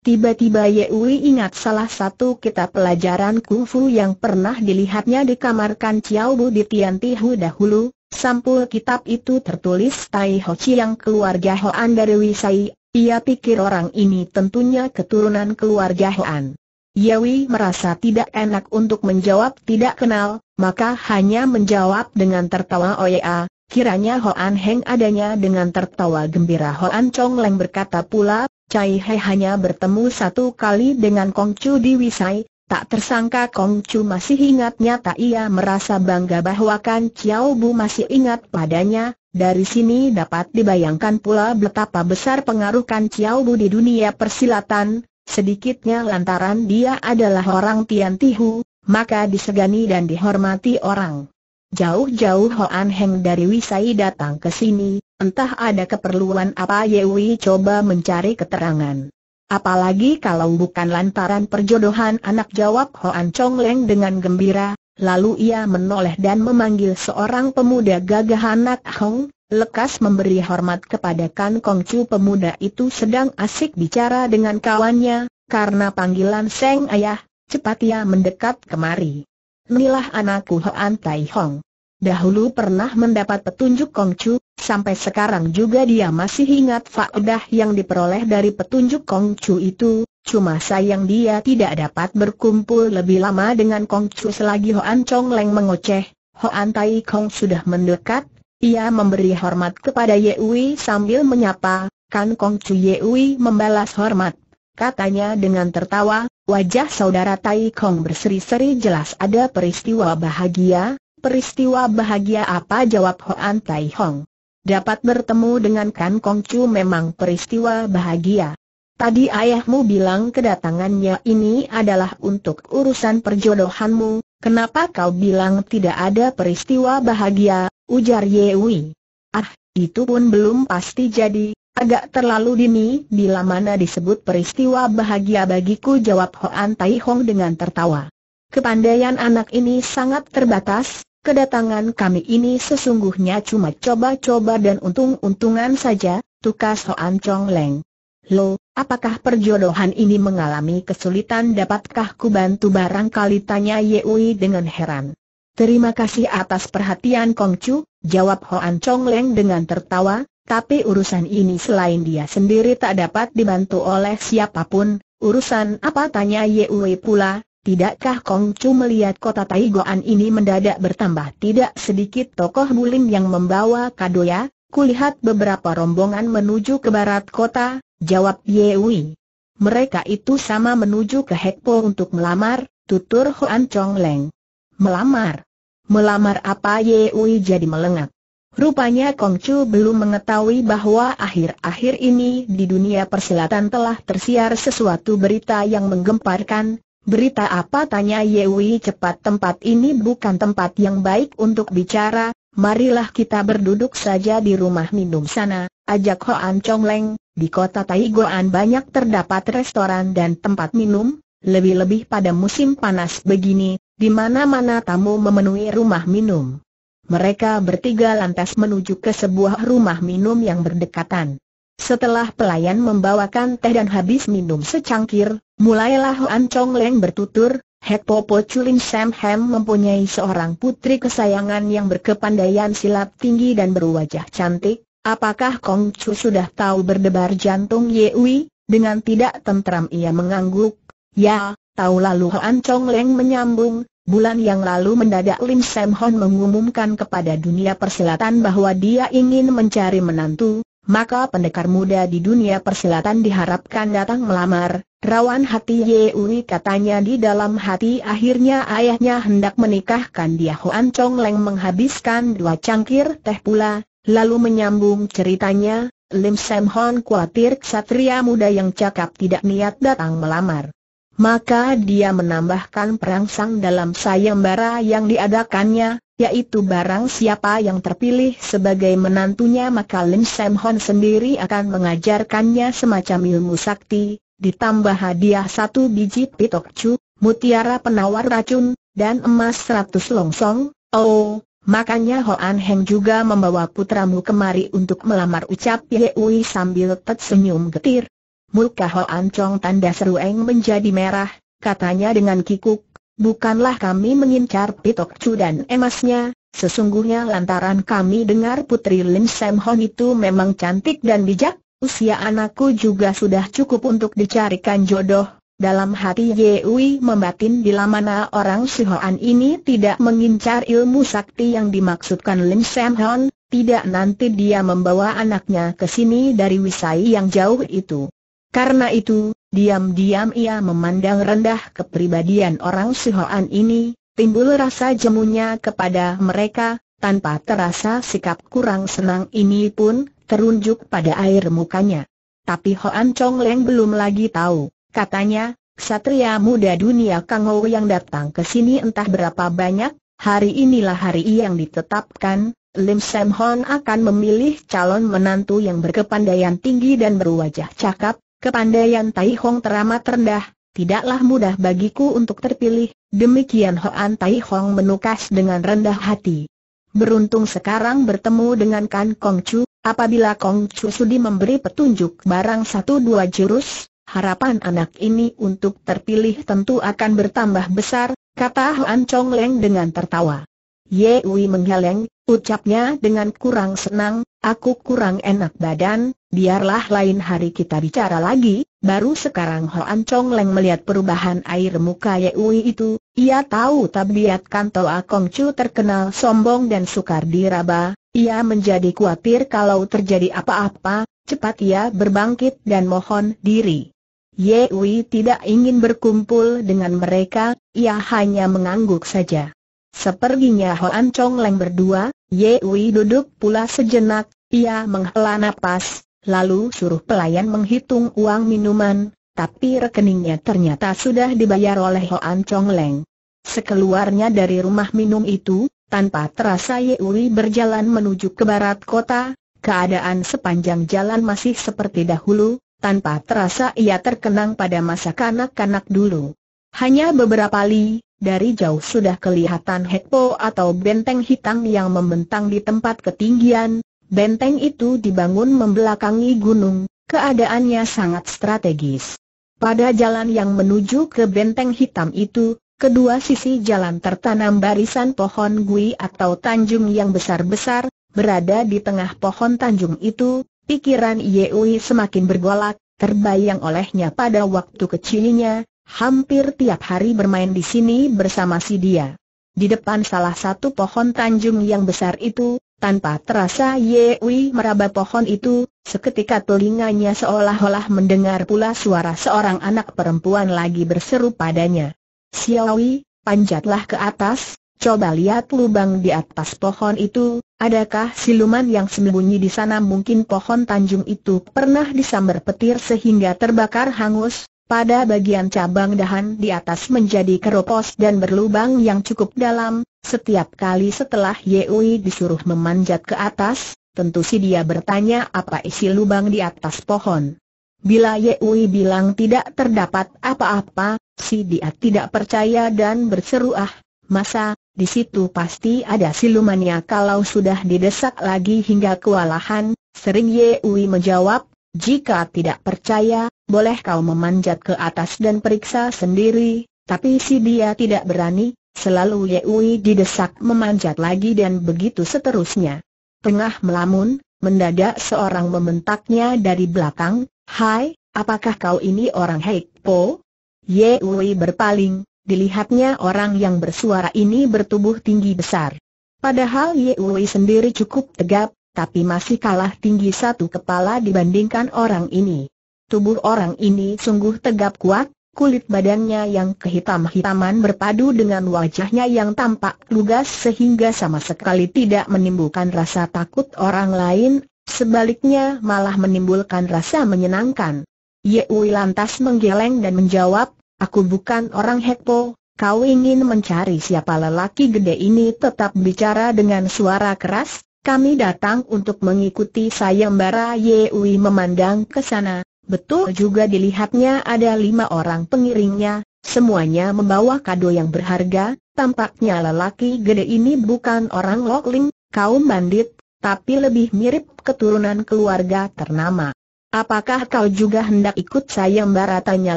Tiba-tiba Ye Wei ingat salah satu kitab pelajaran kungfu yang pernah dilihatnya di kamar Kan Chiao Bu di dahulu, sampul kitab itu tertulis Tai Ho Chi yang keluarga Hoan dari Wisai, ia pikir orang ini tentunya keturunan keluarga Hoan. Ye Wei merasa tidak enak untuk menjawab tidak kenal, maka hanya menjawab dengan tertawa oya, Kiranya Hoan Heng adanya dengan tertawa gembira Hoan Chong Leng berkata pula, Cai He hanya bertemu satu kali dengan Kong Chu di Wisai, tak tersangka Kong Chu masih ingatnya tak ia merasa bangga bahwa Kan Chiao Bu masih ingat padanya, dari sini dapat dibayangkan pula betapa besar pengaruh Kan Chiao Bu di dunia persilatan, sedikitnya lantaran dia adalah orang Tian Tihu, maka disegani dan dihormati orang. Jauh-jauh Hoan Heng dari Wisai datang ke sini, Entah ada keperluan apa Yewi coba mencari keterangan. Apalagi kalau bukan lantaran perjodohan anak jawab Hoan Chong Leng dengan gembira, lalu ia menoleh dan memanggil seorang pemuda gagah anak Hong, lekas memberi hormat kepada Kan Kong Chu pemuda itu sedang asik bicara dengan kawannya, karena panggilan Seng Ayah, cepat ia mendekat kemari. Inilah anakku Hoan Tai Hong. Dahulu pernah mendapat petunjuk Kong Chu. Sampai sekarang juga dia masih ingat faedah yang diperoleh dari petunjuk Kong Chu itu, cuma sayang dia tidak dapat berkumpul lebih lama dengan Kong Chu selagi Hoan Chong Leng mengoceh. Hoan Tai Kong sudah mendekat, ia memberi hormat kepada Ye Yewi sambil menyapa, kan Kong Chu Yewi membalas hormat. Katanya dengan tertawa, wajah saudara Tai Kong berseri-seri jelas ada peristiwa bahagia, peristiwa bahagia apa jawab Hoan Tai Hong. Dapat bertemu dengan Kan Kong Chu memang peristiwa bahagia. Tadi ayahmu bilang kedatangannya ini adalah untuk urusan perjodohanmu, kenapa kau bilang tidak ada peristiwa bahagia, ujar Ye Wei. Ah, itu pun belum pasti jadi, agak terlalu dini bila mana disebut peristiwa bahagia bagiku jawab Hoan Tai Hong dengan tertawa. Kepandaian anak ini sangat terbatas, Kedatangan kami ini sesungguhnya cuma coba-coba dan untung-untungan saja, tukas Hoan Chong Leng. Lo, apakah perjodohan ini mengalami kesulitan dapatkah ku bantu barangkali tanya Ye Wei dengan heran. Terima kasih atas perhatian Kong Chu, jawab Hoan Chong Leng dengan tertawa, tapi urusan ini selain dia sendiri tak dapat dibantu oleh siapapun, urusan apa tanya Ye Wei pula, Tidakkah Kong Chu melihat kota Taigoan ini mendadak bertambah tidak sedikit tokoh bulim yang membawa kado ya? Kulihat beberapa rombongan menuju ke barat kota, jawab Ye Yewi. Mereka itu sama menuju ke Hekpo untuk melamar, tutur Hoan Chong Leng. Melamar? Melamar apa Ye Yewi jadi melengak? Rupanya Kong Chu belum mengetahui bahwa akhir-akhir ini di dunia persilatan telah tersiar sesuatu berita yang menggemparkan, Berita apa tanya Yewi cepat tempat ini bukan tempat yang baik untuk bicara, marilah kita berduduk saja di rumah minum sana, ajak Hoan Chong Leng, di kota Taigoan banyak terdapat restoran dan tempat minum, lebih-lebih pada musim panas begini, di mana-mana tamu memenuhi rumah minum. Mereka bertiga lantas menuju ke sebuah rumah minum yang berdekatan. Setelah pelayan membawakan teh dan habis minum secangkir, mulailah Huan Chong Leng bertutur, Hek Popo Chulin Sam Ham mempunyai seorang putri kesayangan yang berkepandaian silat tinggi dan berwajah cantik, apakah Kong Chu sudah tahu berdebar jantung Yewi? Dengan tidak tentram ia mengangguk, ya, tahu lalu Huan Chong Leng menyambung, Bulan yang lalu mendadak Lim Sam Hon mengumumkan kepada dunia persilatan bahwa dia ingin mencari menantu, maka pendekar muda di dunia persilatan diharapkan datang melamar. Rawan hati Ye Uri katanya di dalam hati akhirnya ayahnya hendak menikahkan dia Hoan Chong Leng menghabiskan dua cangkir teh pula, lalu menyambung ceritanya, Lim Sam Hon khawatir satria muda yang cakap tidak niat datang melamar. Maka dia menambahkan perangsang dalam sayembara yang diadakannya, yaitu barang siapa yang terpilih sebagai menantunya maka Lim Sam Hon sendiri akan mengajarkannya semacam ilmu sakti, ditambah hadiah satu biji cu, mutiara penawar racun, dan emas seratus longsong, oh, Makanya Hoan Heng juga membawa putramu kemari untuk melamar ucap Yehui sambil tersenyum getir. Muka Hoan Chong tanda serueng menjadi merah, katanya dengan kikuk, Bukanlah kami mengincar Pitok Chu dan emasnya, sesungguhnya lantaran kami dengar Putri Lin Sam Hon itu memang cantik dan bijak, usia anakku juga sudah cukup untuk dicarikan jodoh. Dalam hati Yewi membatin bila mana orang Sihoan ini tidak mengincar ilmu sakti yang dimaksudkan Lin Sam Hon, tidak nanti dia membawa anaknya ke sini dari Wisai yang jauh itu. Karena itu, Diam-diam ia memandang rendah kepribadian orang Sihoan ini, timbul rasa jemunya kepada mereka, tanpa terasa sikap kurang senang ini pun terunjuk pada air mukanya. Tapi Hoan Chong Leng belum lagi tahu, katanya, Satria muda dunia Kang Kangou yang datang ke sini entah berapa banyak, hari inilah hari yang ditetapkan, Lim Sam Hon akan memilih calon menantu yang berkepandaian tinggi dan berwajah cakap, Kepandaian Tai Hong teramat rendah, tidaklah mudah bagiku untuk terpilih, demikian Hoan Tai Hong menukas dengan rendah hati. Beruntung sekarang bertemu dengan Kan Kong Chu, apabila Kong Chu sudi memberi petunjuk barang satu dua jurus, harapan anak ini untuk terpilih tentu akan bertambah besar, kata Hoan Chong Leng dengan tertawa. Yewi menggeleng, ucapnya dengan kurang senang, aku kurang enak badan, biarlah lain hari kita bicara lagi, baru sekarang Ho An Chong Leng melihat perubahan air muka Yewi itu, ia tahu tabiat kantor Kong Chu terkenal sombong dan sukar diraba, ia menjadi khawatir kalau terjadi apa-apa, cepat ia berbangkit dan mohon diri. Yewi tidak ingin berkumpul dengan mereka, ia hanya mengangguk saja. Seperginya Hoan Chong Leng berdua, Ye Wei duduk pula sejenak, ia menghela nafas, lalu suruh pelayan menghitung uang minuman, tapi rekeningnya ternyata sudah dibayar oleh Hoan Chong Leng. Sekeluarnya dari rumah minum itu, tanpa terasa Ye Wei berjalan menuju ke barat kota, keadaan sepanjang jalan masih seperti dahulu, tanpa terasa ia terkenang pada masa kanak-kanak dulu. Hanya beberapa li, dari jauh sudah kelihatan hekpo atau benteng hitam yang membentang di tempat ketinggian, benteng itu dibangun membelakangi gunung, keadaannya sangat strategis. Pada jalan yang menuju ke benteng hitam itu, kedua sisi jalan tertanam barisan pohon gui atau tanjung yang besar-besar, berada di tengah pohon tanjung itu, pikiran Yeui semakin bergolak, terbayang olehnya pada waktu kecilnya, Hampir tiap hari bermain di sini bersama si dia. Di depan salah satu pohon tanjung yang besar itu, tanpa terasa Ye Yewi meraba pohon itu, seketika telinganya seolah-olah mendengar pula suara seorang anak perempuan lagi berseru padanya. Xiaowi, panjatlah ke atas, coba lihat lubang di atas pohon itu, adakah siluman yang sembunyi di sana mungkin pohon tanjung itu pernah disambar petir sehingga terbakar hangus? Pada bagian cabang dahan di atas menjadi keropos dan berlubang yang cukup dalam, setiap kali setelah Yewi disuruh memanjat ke atas, tentu si dia bertanya apa isi lubang di atas pohon. Bila Yewi bilang tidak terdapat apa-apa, si dia tidak percaya dan berseru ah, masa, di situ pasti ada silumannya kalau sudah didesak lagi hingga kewalahan, sering Yewi menjawab, jika tidak percaya, boleh kau memanjat ke atas dan periksa sendiri, tapi si dia tidak berani, selalu Yeui didesak memanjat lagi dan begitu seterusnya. Tengah melamun, mendadak seorang membentaknya dari belakang, Hai, apakah kau ini orang Heikpo? Yeui berpaling, dilihatnya orang yang bersuara ini bertubuh tinggi besar. Padahal Yeui sendiri cukup tegap, tapi masih kalah tinggi satu kepala dibandingkan orang ini. Tubuh orang ini sungguh tegap kuat, kulit badannya yang kehitam-hitaman berpadu dengan wajahnya yang tampak lugas sehingga sama sekali tidak menimbulkan rasa takut orang lain, sebaliknya malah menimbulkan rasa menyenangkan. Wei lantas menggeleng dan menjawab, aku bukan orang hekpo, kau ingin mencari siapa lelaki gede ini tetap bicara dengan suara keras, kami datang untuk mengikuti sayembara Wei memandang ke sana Betul juga dilihatnya ada lima orang pengiringnya, semuanya membawa kado yang berharga, tampaknya lelaki gede ini bukan orang Lokling, kaum bandit, tapi lebih mirip keturunan keluarga ternama. Apakah kau juga hendak ikut saya mbara tanya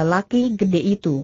lelaki gede itu?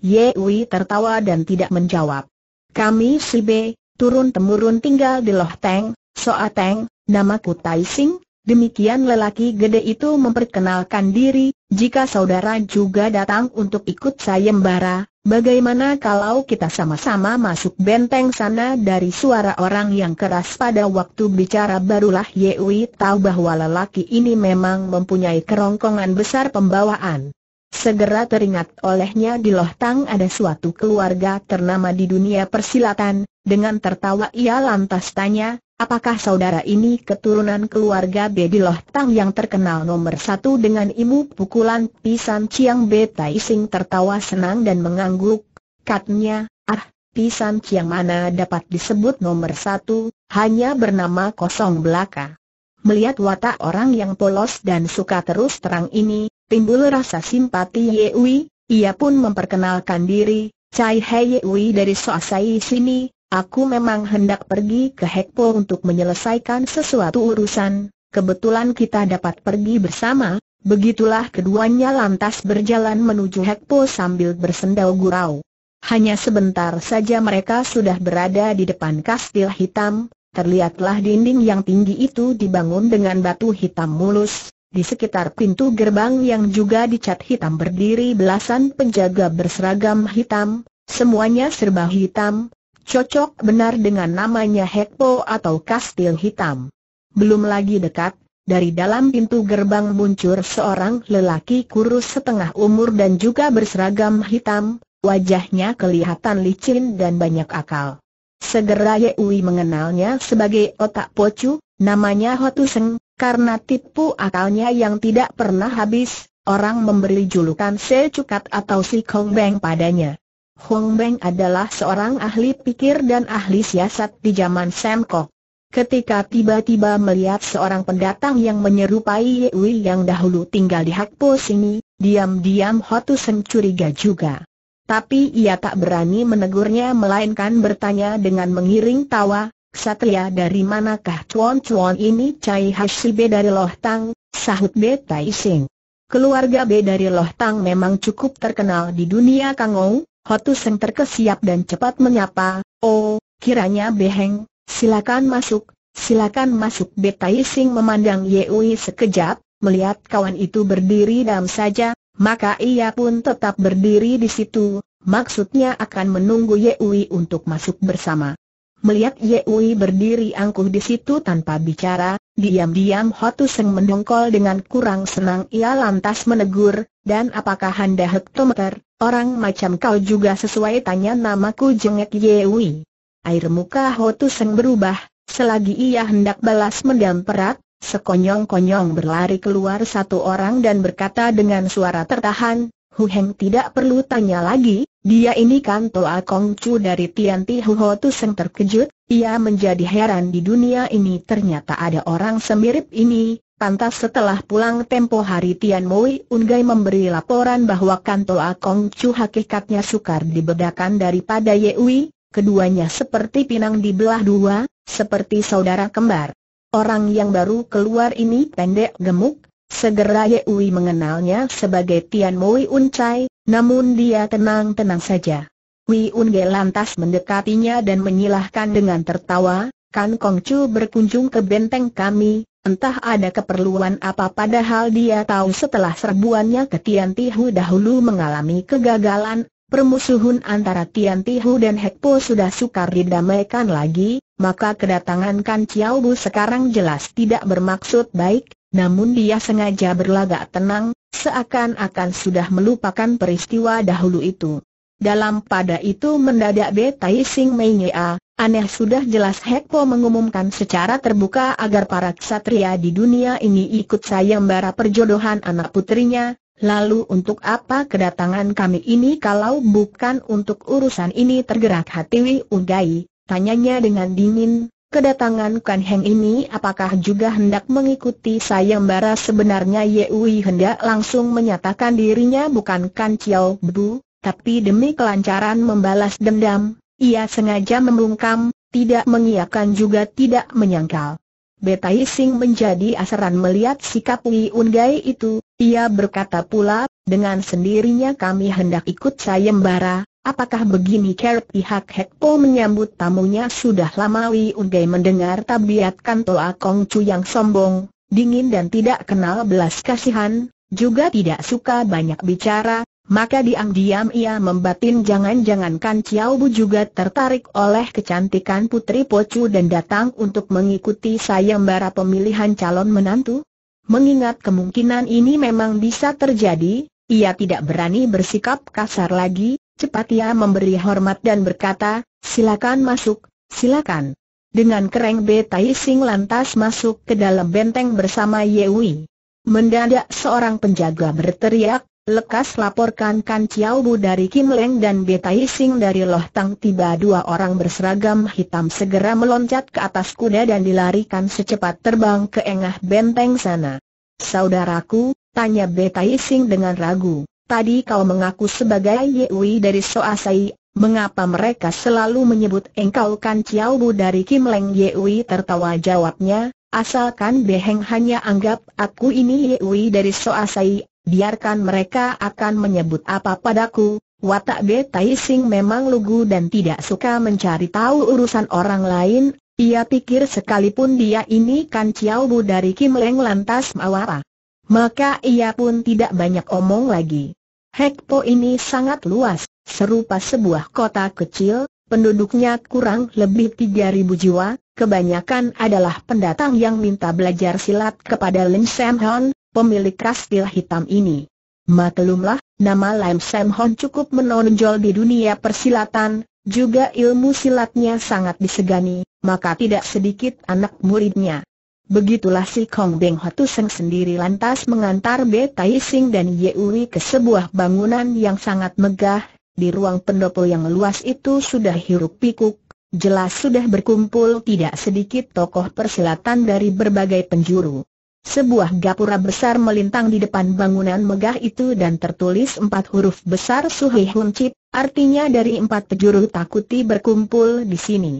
Ye Wei tertawa dan tidak menjawab. Kami si B, turun-temurun tinggal di Loh Teng, Soa Teng, namaku Tai Sing, Demikian lelaki gede itu memperkenalkan diri, jika saudara juga datang untuk ikut sayembara, bagaimana kalau kita sama-sama masuk benteng sana dari suara orang yang keras pada waktu bicara barulah Yewi tahu bahwa lelaki ini memang mempunyai kerongkongan besar pembawaan. Segera teringat olehnya di Tang ada suatu keluarga ternama di dunia persilatan, dengan tertawa ia lantas tanya, Apakah saudara ini keturunan keluarga Bediloh Tang yang terkenal nomor satu dengan ibu pukulan pisan Ciang Betai Sing tertawa senang dan mengangguk? Katnya, ah, pisan Ciang mana dapat disebut nomor satu, hanya bernama kosong belaka. Melihat watak orang yang polos dan suka terus terang ini, timbul rasa simpati Yewi, ia pun memperkenalkan diri, Cai Hei Yewi dari Soasai sini, Aku memang hendak pergi ke Hekpo untuk menyelesaikan sesuatu urusan, kebetulan kita dapat pergi bersama, begitulah keduanya lantas berjalan menuju Hekpo sambil bersendau gurau. Hanya sebentar saja mereka sudah berada di depan kastil hitam, terlihatlah dinding yang tinggi itu dibangun dengan batu hitam mulus, di sekitar pintu gerbang yang juga dicat hitam berdiri belasan penjaga berseragam hitam, semuanya serba hitam, cocok benar dengan namanya Hekpo atau kastil hitam. Belum lagi dekat, dari dalam pintu gerbang muncul seorang lelaki kurus setengah umur dan juga berseragam hitam, wajahnya kelihatan licin dan banyak akal. Segera Yewi mengenalnya sebagai Otak Pocu, namanya Hotuseng, karena tipu akalnya yang tidak pernah habis, orang memberi julukan Se Cukat atau Si Kong Beng padanya. Hong Beng adalah seorang ahli pikir dan ahli siasat di zaman Sam Kok. Ketika tiba-tiba melihat seorang pendatang yang menyerupai Ye Wei yang dahulu tinggal di Hakpo sini, diam-diam Hotu Sen curiga juga. Tapi ia tak berani menegurnya melainkan bertanya dengan mengiring tawa, Satria dari manakah cuan-cuan ini Cai Hashibe dari Loh Tang, sahut Tai Sing. Keluarga B dari Loh Tang memang cukup terkenal di dunia Kangou, seng terkesiap dan cepat menyapa, oh, kiranya Beheng, silakan masuk, silakan masuk B Tai Sing memandang Yeui sekejap, melihat kawan itu berdiri dalam saja, maka ia pun tetap berdiri di situ, maksudnya akan menunggu Yeui untuk masuk bersama. Melihat Yehui berdiri angkuh di situ tanpa bicara, diam-diam Hotu Seng mendongkol dengan kurang senang ia lantas menegur, dan apakah anda hektometer, orang macam kau juga sesuai tanya namaku jengek Yehui. Air muka Hotu Seng berubah, selagi ia hendak balas mendam perat, sekonyong-konyong berlari keluar satu orang dan berkata dengan suara tertahan, Hu Heng tidak perlu tanya lagi, dia ini kan Toa Kong Chu dari Tian Ti Hu Ho Tu Seng terkejut, ia menjadi heran di dunia ini ternyata ada orang semirip ini, Pantas setelah pulang tempo hari Tian Mui unggai memberi laporan bahwa Kanto Kong Chu hakikatnya sukar dibedakan daripada Yewi, keduanya seperti pinang di belah dua, seperti saudara kembar. Orang yang baru keluar ini pendek gemuk, Segera Yewi mengenalnya sebagai Tian Mui Uncai, namun dia tenang-tenang saja. Wi Unge lantas mendekatinya dan menyilahkan dengan tertawa, Kan Kong Chu berkunjung ke benteng kami, entah ada keperluan apa padahal dia tahu setelah serbuannya ke Tian Ti Tihu dahulu mengalami kegagalan, permusuhan antara Tian Ti Tihu dan Hek Po sudah sukar didamaikan lagi, maka kedatangan Kan Chiao Bu sekarang jelas tidak bermaksud baik, namun dia sengaja berlagak tenang, seakan-akan sudah melupakan peristiwa dahulu itu. Dalam pada itu mendadak Betai Sing Menyea, aneh sudah jelas Hekpo mengumumkan secara terbuka agar para ksatria di dunia ini ikut sayembara perjodohan anak putrinya, lalu untuk apa kedatangan kami ini kalau bukan untuk urusan ini tergerak hati Wi Ugai, tanyanya dengan dingin, Kedatangan Kan Heng ini apakah juga hendak mengikuti sayembara sebenarnya Ye Yui hendak langsung menyatakan dirinya bukan Kan Chiao Bu, tapi demi kelancaran membalas dendam, ia sengaja membungkam, tidak mengiakan juga tidak menyangkal. Betai Sing menjadi asaran melihat sikap Ui Ungai itu, ia berkata pula, dengan sendirinya kami hendak ikut sayembara, Apakah begini cara pihak Hekpo menyambut tamunya sudah lama Wi Ungai mendengar tabiat Kanto Akong Chu yang sombong, dingin dan tidak kenal belas kasihan, juga tidak suka banyak bicara, maka diam-diam ia membatin jangan-jangan Kan Chiao Bu juga tertarik oleh kecantikan Putri Pocu dan datang untuk mengikuti sayembara pemilihan calon menantu. Mengingat kemungkinan ini memang bisa terjadi, ia tidak berani bersikap kasar lagi, Cepat ia memberi hormat dan berkata, silakan masuk, silakan. Dengan kereng Tai Sing lantas masuk ke dalam benteng bersama Wei. Mendadak seorang penjaga berteriak, lekas laporkan Kan Chiao Bu dari Kim Leng dan Tai Sing dari Loh Tang tiba dua orang berseragam hitam segera meloncat ke atas kuda dan dilarikan secepat terbang ke engah benteng sana. Saudaraku, tanya Tai Sing dengan ragu. Tadi kau mengaku sebagai Yewi dari Soasai, mengapa mereka selalu menyebut engkau kan ciau Bu dari Kim Leng Yewi tertawa jawabnya, asalkan Beheng hanya anggap aku ini Yewi dari Soasai, biarkan mereka akan menyebut apa padaku, Watak Be Tai Sing memang lugu dan tidak suka mencari tahu urusan orang lain, ia pikir sekalipun dia ini kan ciau Bu dari Kim Leng lantas mawara. Maka ia pun tidak banyak omong lagi. Hekpo ini sangat luas, serupa sebuah kota kecil, penduduknya kurang lebih 3.000 jiwa, kebanyakan adalah pendatang yang minta belajar silat kepada Lim Sam Hon, pemilik kastil hitam ini. Maklumlah, nama Lim Sam Hon cukup menonjol di dunia persilatan, juga ilmu silatnya sangat disegani, maka tidak sedikit anak muridnya Begitulah si Kong Beng Seng sendiri lantas mengantar B. Tai Sing dan Yeuri ke sebuah bangunan yang sangat megah, di ruang pendopo yang luas itu sudah hiruk pikuk, jelas sudah berkumpul tidak sedikit tokoh persilatan dari berbagai penjuru. Sebuah gapura besar melintang di depan bangunan megah itu dan tertulis empat huruf besar Suhi Hun Chip, artinya dari empat penjuru takuti berkumpul di sini.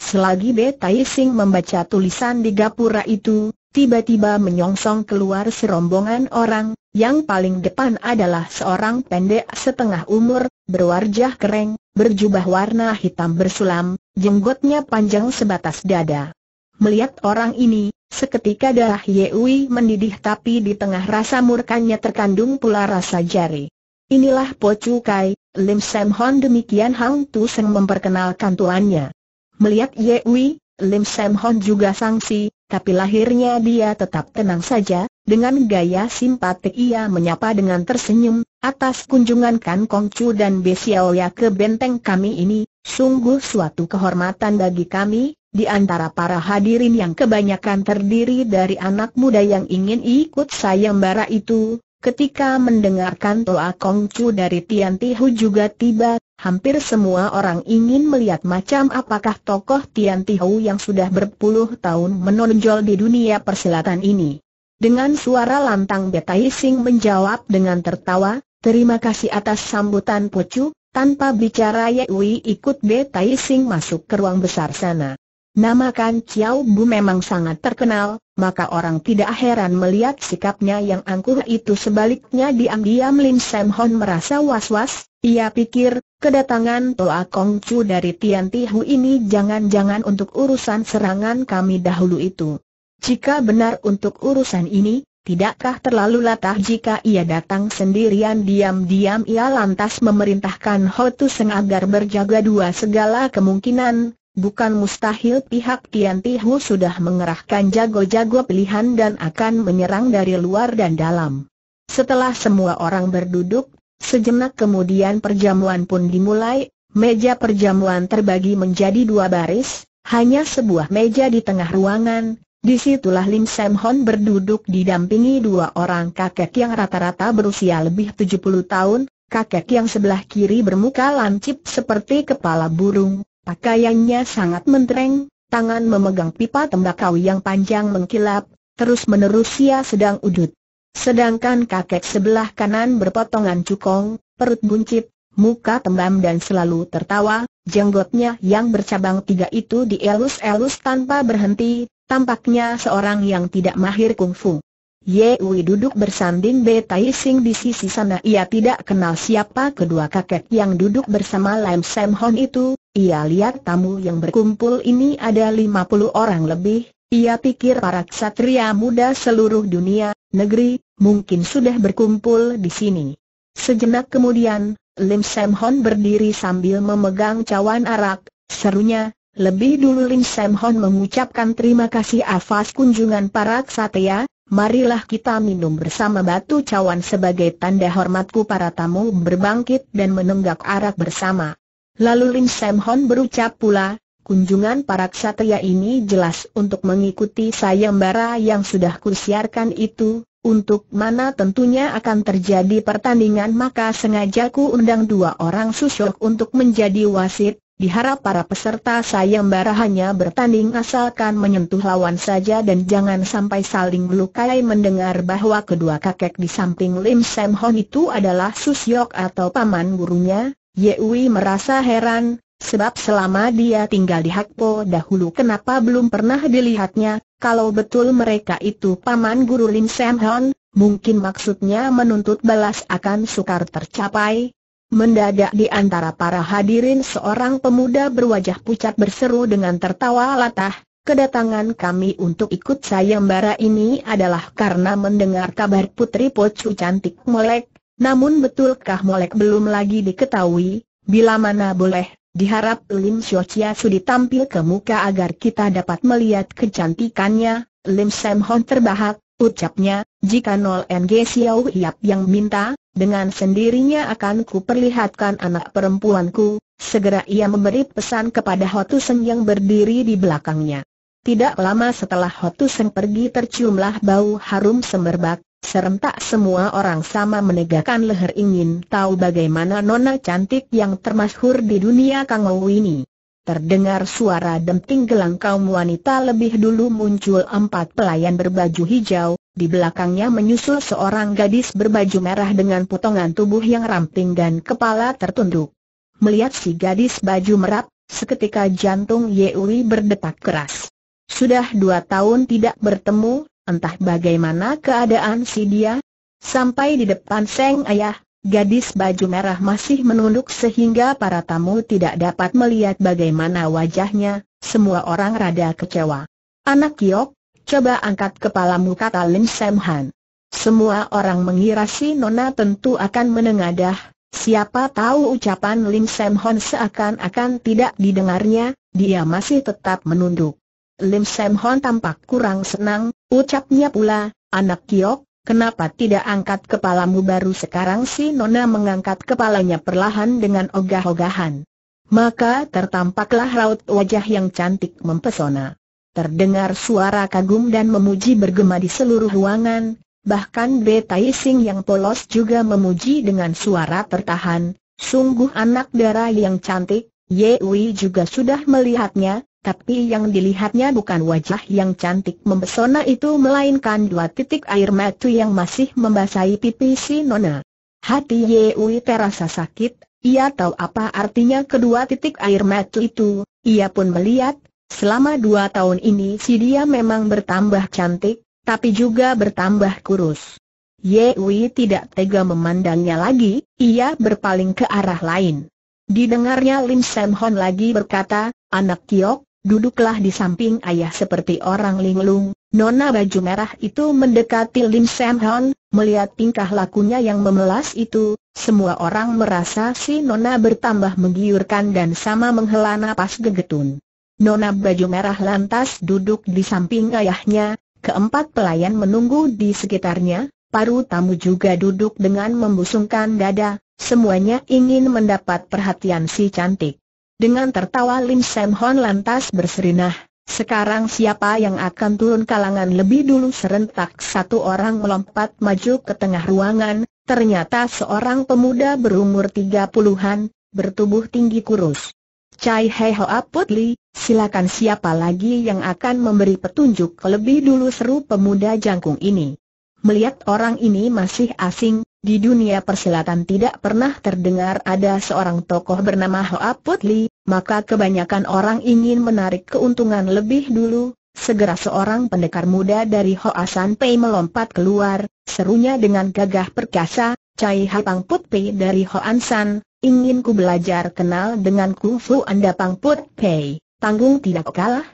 Selagi Betai Sing membaca tulisan di gapura itu, tiba-tiba menyongsong keluar serombongan orang, yang paling depan adalah seorang pendek setengah umur, berwajah kering, berjubah warna hitam bersulam, jenggotnya panjang sebatas dada. Melihat orang ini, seketika darah Yewi mendidih tapi di tengah rasa murkanya terkandung pula rasa jari. Inilah Po Chu Kai, Lim Sam Hon demikian Hang Tu Seng memperkenalkan tuannya. Melihat Ye Wei, Lim Sam Hon juga sangsi, tapi lahirnya dia tetap tenang saja, dengan gaya simpatik ia menyapa dengan tersenyum, atas kunjungan Kan Kong Chu dan Be Xiao Ya ke benteng kami ini, sungguh suatu kehormatan bagi kami, di antara para hadirin yang kebanyakan terdiri dari anak muda yang ingin ikut sayembara itu, ketika mendengarkan Toa Kong Chu dari Tian Tihu juga tiba, Hampir semua orang ingin melihat macam apakah tokoh Tian Tihou yang sudah berpuluh tahun menonjol di dunia persilatan ini. Dengan suara lantang Betai Sing menjawab dengan tertawa, terima kasih atas sambutan Pocu, tanpa bicara Ye Wei ikut Betai Sing masuk ke ruang besar sana. Namakan Kan Chiao Bu memang sangat terkenal, maka orang tidak heran melihat sikapnya yang angkuh itu sebaliknya diam-diam Lim Sam Hon merasa was-was, ia pikir, kedatangan Toa Kong Chu dari Tian Ti Tihu ini jangan-jangan untuk urusan serangan kami dahulu itu. Jika benar untuk urusan ini, Tidakkah terlalu latah jika ia datang sendirian diam-diam ia lantas memerintahkan Ho Seng agar berjaga dua segala kemungkinan, Bukan mustahil pihak Tian Tihu sudah mengerahkan jago-jago pilihan dan akan menyerang dari luar dan dalam. Setelah semua orang berduduk, sejenak kemudian perjamuan pun dimulai, meja perjamuan terbagi menjadi dua baris, hanya sebuah meja di tengah ruangan, disitulah Lim Sam Hon berduduk didampingi dua orang kakek yang rata-rata berusia lebih 70 tahun, kakek yang sebelah kiri bermuka lancip seperti kepala burung, Pakaiannya sangat mentereng, tangan memegang pipa tembakau yang panjang mengkilap, terus-menerus ia sedang udut. Sedangkan kakek sebelah kanan berpotongan cukong, perut buncit, muka tembam dan selalu tertawa, jenggotnya yang bercabang tiga itu dielus-elus tanpa berhenti, tampaknya seorang yang tidak mahir kungfu. Ye Wei duduk bersanding Be Tai Sing di sisi sana ia tidak kenal siapa kedua kakek yang duduk bersama Lam Sam Hon itu, ia lihat tamu yang berkumpul ini ada 50 orang lebih, ia pikir para ksatria muda seluruh dunia, negeri, mungkin sudah berkumpul di sini. Sejenak kemudian, Lim Sam Hon berdiri sambil memegang cawan arak, serunya, lebih dulu Lim Sam Hon mengucapkan terima kasih atas kunjungan para ksatria, marilah kita minum bersama batu cawan sebagai tanda hormatku para tamu berbangkit dan menenggak arak bersama. Lalu Lim Sam Hon berucap pula, kunjungan para ksatria ini jelas untuk mengikuti sayembara yang sudah kusiarkan itu, untuk mana tentunya akan terjadi pertandingan maka sengaja ku undang dua orang susyok untuk menjadi wasit, Diharap para peserta sayembara hanya bertanding asalkan menyentuh lawan saja dan jangan sampai saling melukai mendengar bahwa kedua kakek di samping Lim Sam Hon itu adalah Susyok atau paman gurunya, Yewi merasa heran, sebab selama dia tinggal di Hakpo dahulu kenapa belum pernah dilihatnya, kalau betul mereka itu paman guru Lim Sam Hon, mungkin maksudnya menuntut balas akan sukar tercapai. Mendadak di antara para hadirin seorang pemuda berwajah pucat berseru dengan tertawa latah, kedatangan kami untuk ikut sayembara ini adalah karena mendengar kabar putri Pocu cantik melek. Namun betulkah Molek belum lagi diketahui, bila mana boleh, diharap Lim Sio Chia Sudi tampil ke muka agar kita dapat melihat kecantikannya, Lim Sam Hon terbahak, ucapnya, jika Nol NG Xiao Hiap yang minta, dengan sendirinya akan kuperlihatkan anak perempuanku, segera ia memberi pesan kepada Hotusen yang berdiri di belakangnya. Tidak lama setelah Hotusen pergi terciumlah bau harum semerbak, Serentak semua orang sama menegakkan leher ingin tahu bagaimana nona cantik yang termasyhur di dunia Kangou ini. Terdengar suara denting gelang kaum wanita lebih dulu muncul empat pelayan berbaju hijau, di belakangnya menyusul seorang gadis berbaju merah dengan potongan tubuh yang ramping dan kepala tertunduk. Melihat si gadis baju merah, seketika jantung Yeuri berdetak keras. Sudah dua tahun tidak bertemu, Entah bagaimana keadaan si dia. Sampai di depan Seng Ayah, gadis baju merah masih menunduk sehingga para tamu tidak dapat melihat bagaimana wajahnya, semua orang rada kecewa. Anak Kiok, coba angkat kepalamu kata Lim Sam Semua orang mengira si Nona tentu akan menengadah, siapa tahu ucapan Lim Sam seakan-akan tidak didengarnya, dia masih tetap menunduk. Lim Sam Hon tampak kurang senang, Ucapnya pula, anak kiok, kenapa tidak angkat kepalamu baru sekarang si Nona mengangkat kepalanya perlahan dengan ogah-ogahan. Maka tertampaklah raut wajah yang cantik mempesona. Terdengar suara kagum dan memuji bergema di seluruh ruangan, bahkan Betai Sing yang polos juga memuji dengan suara tertahan, sungguh anak darah yang cantik, Ye juga sudah melihatnya, tapi yang dilihatnya bukan wajah yang cantik mempesona itu melainkan dua titik air mata yang masih membasahi pipi si Nona. Hati Wei terasa sakit, ia tahu apa artinya kedua titik air mata itu, ia pun melihat, selama dua tahun ini si dia memang bertambah cantik, tapi juga bertambah kurus. Wei tidak tega memandangnya lagi, ia berpaling ke arah lain. Didengarnya Lim Sam Hon lagi berkata, Anak Kiok, duduklah di samping ayah seperti orang linglung, nona baju merah itu mendekati Lim Sam Hon, melihat tingkah lakunya yang memelas itu, semua orang merasa si nona bertambah menggiurkan dan sama menghela napas gegetun. Nona baju merah lantas duduk di samping ayahnya, keempat pelayan menunggu di sekitarnya, paru tamu juga duduk dengan membusungkan dada, semuanya ingin mendapat perhatian si cantik. Dengan tertawa Lim Sam Hon lantas berserinah, sekarang siapa yang akan turun kalangan lebih dulu serentak satu orang melompat maju ke tengah ruangan, ternyata seorang pemuda berumur tiga puluhan, bertubuh tinggi kurus. Cai Hei Hoa Putli, silakan siapa lagi yang akan memberi petunjuk lebih dulu seru pemuda jangkung ini. Melihat orang ini masih asing, di dunia persilatan tidak pernah terdengar ada seorang tokoh bernama Hoa Putli, maka kebanyakan orang ingin menarik keuntungan lebih dulu. Segera seorang pendekar muda dari San Pei melompat keluar, serunya dengan gagah perkasa, Cai Hapang Put Pei dari Hoa San, ingin ku belajar kenal dengan kungfu Anda Pang Put Pei, tanggung tidak kalah.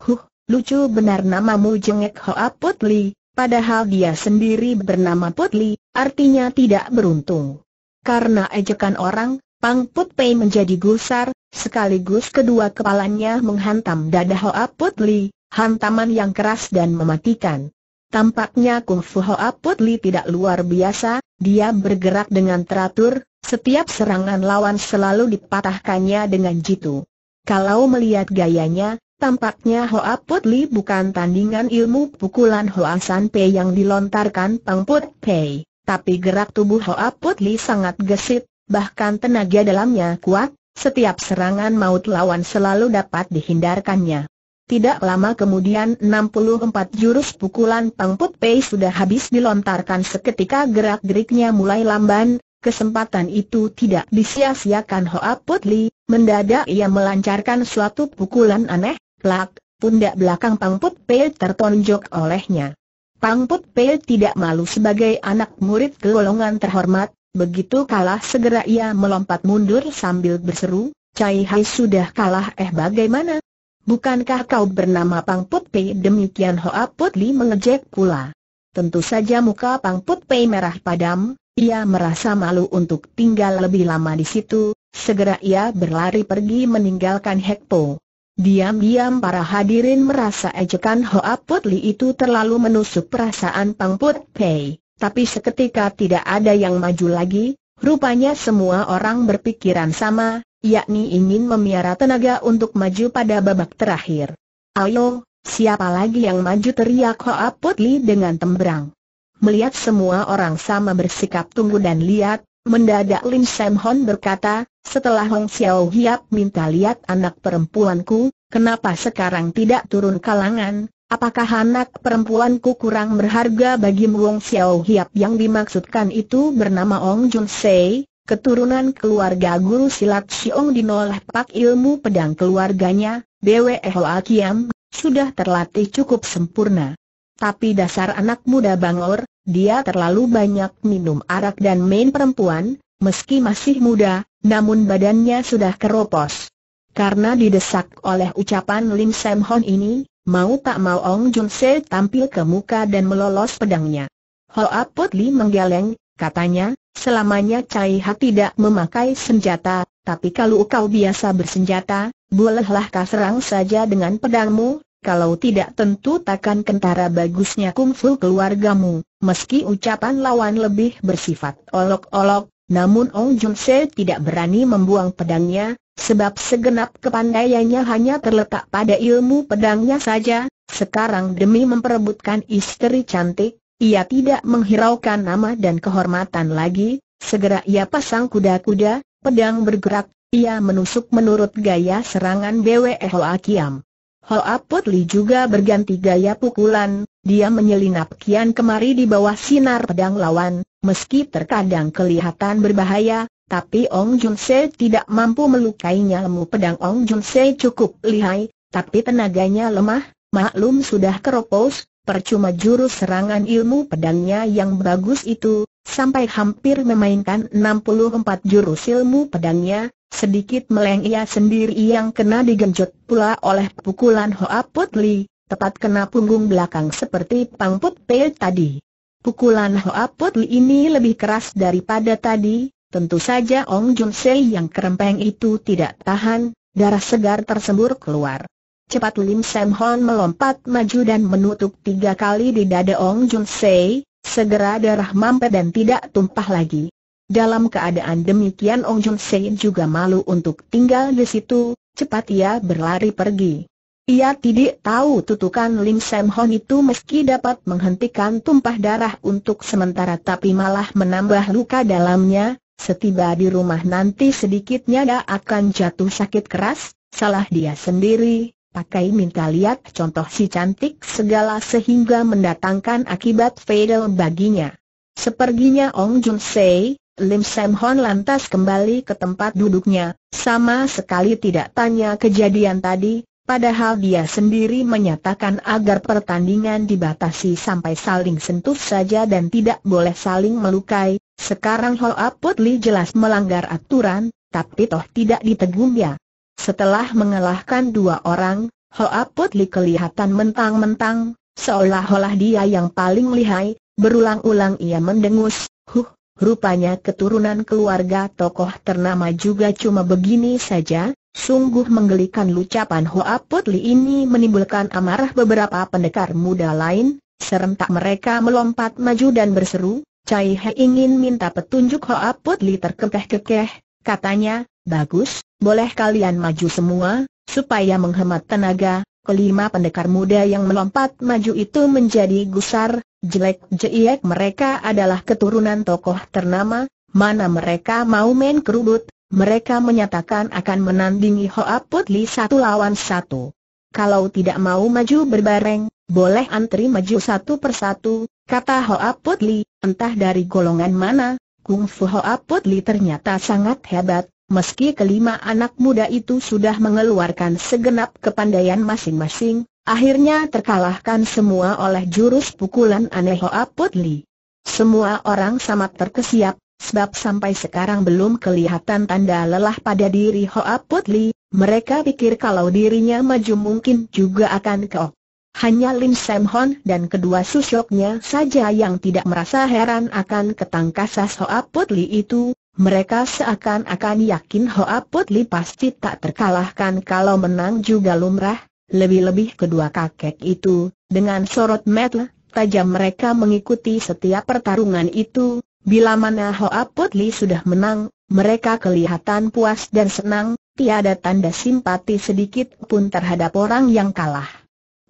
Huh, lucu benar namamu jengek Hoa Li, padahal dia sendiri bernama Put Li, artinya tidak beruntung. Karena ejekan orang, Pang Put Pei menjadi gusar, sekaligus kedua kepalanya menghantam dada Hoa Put Li, hantaman yang keras dan mematikan. Tampaknya Kung Fu Hoa Put Li tidak luar biasa, dia bergerak dengan teratur, setiap serangan lawan selalu dipatahkannya dengan jitu. Kalau melihat gayanya, tampaknya Hoa Put Li bukan tandingan ilmu pukulan Hoa San Pei yang dilontarkan Pang Put Pei, tapi gerak tubuh Hoa Put Li sangat gesit, bahkan tenaga dalamnya kuat, setiap serangan maut lawan selalu dapat dihindarkannya. Tidak lama kemudian 64 jurus pukulan Pang Put Pei sudah habis dilontarkan seketika gerak-geriknya mulai lamban, kesempatan itu tidak disia-siakan Hoa Put Li, mendadak ia melancarkan suatu pukulan aneh, plak, pundak belakang Pang Put Pei tertonjok olehnya. Pang Put Pei tidak malu sebagai anak murid golongan terhormat, Begitu kalah segera ia melompat mundur sambil berseru, Cai Hai sudah kalah eh bagaimana? Bukankah kau bernama Pang Put Pei demikian Hoa Put Li mengejek pula. Tentu saja muka Pang Put Pei merah padam, ia merasa malu untuk tinggal lebih lama di situ, segera ia berlari pergi meninggalkan Hekpo. Diam-diam para hadirin merasa ejekan Hoa Put Li itu terlalu menusuk perasaan Pang Put Pei. Tapi seketika tidak ada yang maju lagi, rupanya semua orang berpikiran sama, yakni ingin memiara tenaga untuk maju pada babak terakhir. Ayo, siapa lagi yang maju teriak Hoa Putli dengan tembrang. Melihat semua orang sama bersikap tunggu dan lihat, mendadak Lim Sam Hon berkata, setelah Hong Xiao Hiap minta lihat anak perempuanku, kenapa sekarang tidak turun kalangan, Apakah anak perempuanku kurang berharga bagi Wong Xiao Hiap yang dimaksudkan itu bernama Ong Jun Sei, keturunan keluarga guru silat Siong dinolah pak ilmu pedang keluarganya, Dewe Hoa Kiam, sudah terlatih cukup sempurna. Tapi dasar anak muda bangor, dia terlalu banyak minum arak dan main perempuan, meski masih muda, namun badannya sudah keropos. Karena didesak oleh ucapan Lim Sam Hon ini, Mau tak mau Ong Jun Se tampil ke muka dan melolos pedangnya. Hoa Apotli Li menggeleng, katanya, selamanya Cai Ha tidak memakai senjata, tapi kalau kau biasa bersenjata, bolehlah kau serang saja dengan pedangmu, kalau tidak tentu takkan kentara bagusnya kungfu keluargamu. Meski ucapan lawan lebih bersifat olok-olok, namun Ong Jun Se tidak berani membuang pedangnya, Sebab segenap kepandaiannya hanya terletak pada ilmu pedangnya saja, sekarang demi memperebutkan istri cantik, ia tidak menghiraukan nama dan kehormatan lagi, segera ia pasang kuda-kuda, pedang bergerak, ia menusuk menurut gaya serangan Bwe Hoa Kiam. Hoa Putli juga berganti gaya pukulan, dia menyelinap kian kemari di bawah sinar pedang lawan, meski terkadang kelihatan berbahaya, tapi Ong Jun Se tidak mampu melukainya lemu pedang Ong Jun Se cukup lihai, tapi tenaganya lemah, maklum sudah keropos, percuma jurus serangan ilmu pedangnya yang bagus itu, sampai hampir memainkan 64 jurus ilmu pedangnya, sedikit meleng ia sendiri yang kena digenjot pula oleh pukulan Hoa Put Li, tepat kena punggung belakang seperti Pang Put Pe tadi. Pukulan Hoa Put Li ini lebih keras daripada tadi, Tentu saja Ong Jun Sei yang kerempeng itu tidak tahan, darah segar tersembur keluar. Cepat Lim Sam Hon melompat maju dan menutup tiga kali di dada Ong Jun Sei, segera darah mampet dan tidak tumpah lagi. Dalam keadaan demikian Ong Jun Sei juga malu untuk tinggal di situ, cepat ia berlari pergi. Ia tidak tahu tutukan Lim Sam Hon itu meski dapat menghentikan tumpah darah untuk sementara tapi malah menambah luka dalamnya, Setiba di rumah nanti sedikitnya dia akan jatuh sakit keras, salah dia sendiri, pakai minta lihat contoh si cantik segala sehingga mendatangkan akibat fatal baginya. Seperginya Ong Jun Sei, Lim Sam Hon lantas kembali ke tempat duduknya, sama sekali tidak tanya kejadian tadi, Padahal dia sendiri menyatakan agar pertandingan dibatasi sampai saling sentuh saja dan tidak boleh saling melukai, sekarang Hoa Putli jelas melanggar aturan, tapi toh tidak dia. Setelah mengalahkan dua orang, Hoa Putli kelihatan mentang-mentang, seolah-olah dia yang paling lihai, berulang-ulang ia mendengus, huh, Rupanya keturunan keluarga tokoh ternama juga cuma begini saja, sungguh menggelikan lucapan Hoa Putli ini menimbulkan amarah beberapa pendekar muda lain, serentak mereka melompat maju dan berseru, Cai He ingin minta petunjuk Hoa Putli terkekeh-kekeh, katanya, bagus, boleh kalian maju semua, supaya menghemat tenaga, Kelima pendekar muda yang melompat maju itu menjadi gusar, jelek jelek mereka adalah keturunan tokoh ternama, mana mereka mau main kerubut, mereka menyatakan akan menandingi Hoa Putli satu lawan satu. Kalau tidak mau maju berbareng, boleh antri maju satu persatu, kata Hoa Putli, entah dari golongan mana, Kung Fu Hoa Putli ternyata sangat hebat, meski kelima anak muda itu sudah mengeluarkan segenap kepandaian masing-masing, Akhirnya terkalahkan semua oleh jurus pukulan aneh Hoa Putli. Semua orang sama terkesiap, sebab sampai sekarang belum kelihatan tanda lelah pada diri Hoa Putli, mereka pikir kalau dirinya maju mungkin juga akan keok. Hanya Lim Sam Hon dan kedua susyoknya saja yang tidak merasa heran akan ketangkasan Hoa Putli itu, mereka seakan-akan yakin Hoa Putli pasti tak terkalahkan kalau menang juga lumrah, lebih-lebih kedua kakek itu, dengan sorot mata tajam mereka mengikuti setiap pertarungan itu, bila mana Hoa Putli sudah menang, mereka kelihatan puas dan senang, tiada tanda simpati sedikit pun terhadap orang yang kalah.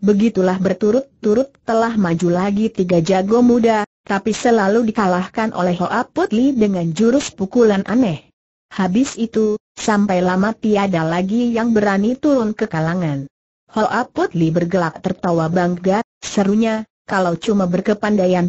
Begitulah berturut-turut telah maju lagi tiga jago muda, tapi selalu dikalahkan oleh Hoa Putli dengan jurus pukulan aneh. Habis itu, sampai lama tiada lagi yang berani turun ke kalangan. Hoa Potli bergelak tertawa bangga, serunya, kalau cuma berkepandaian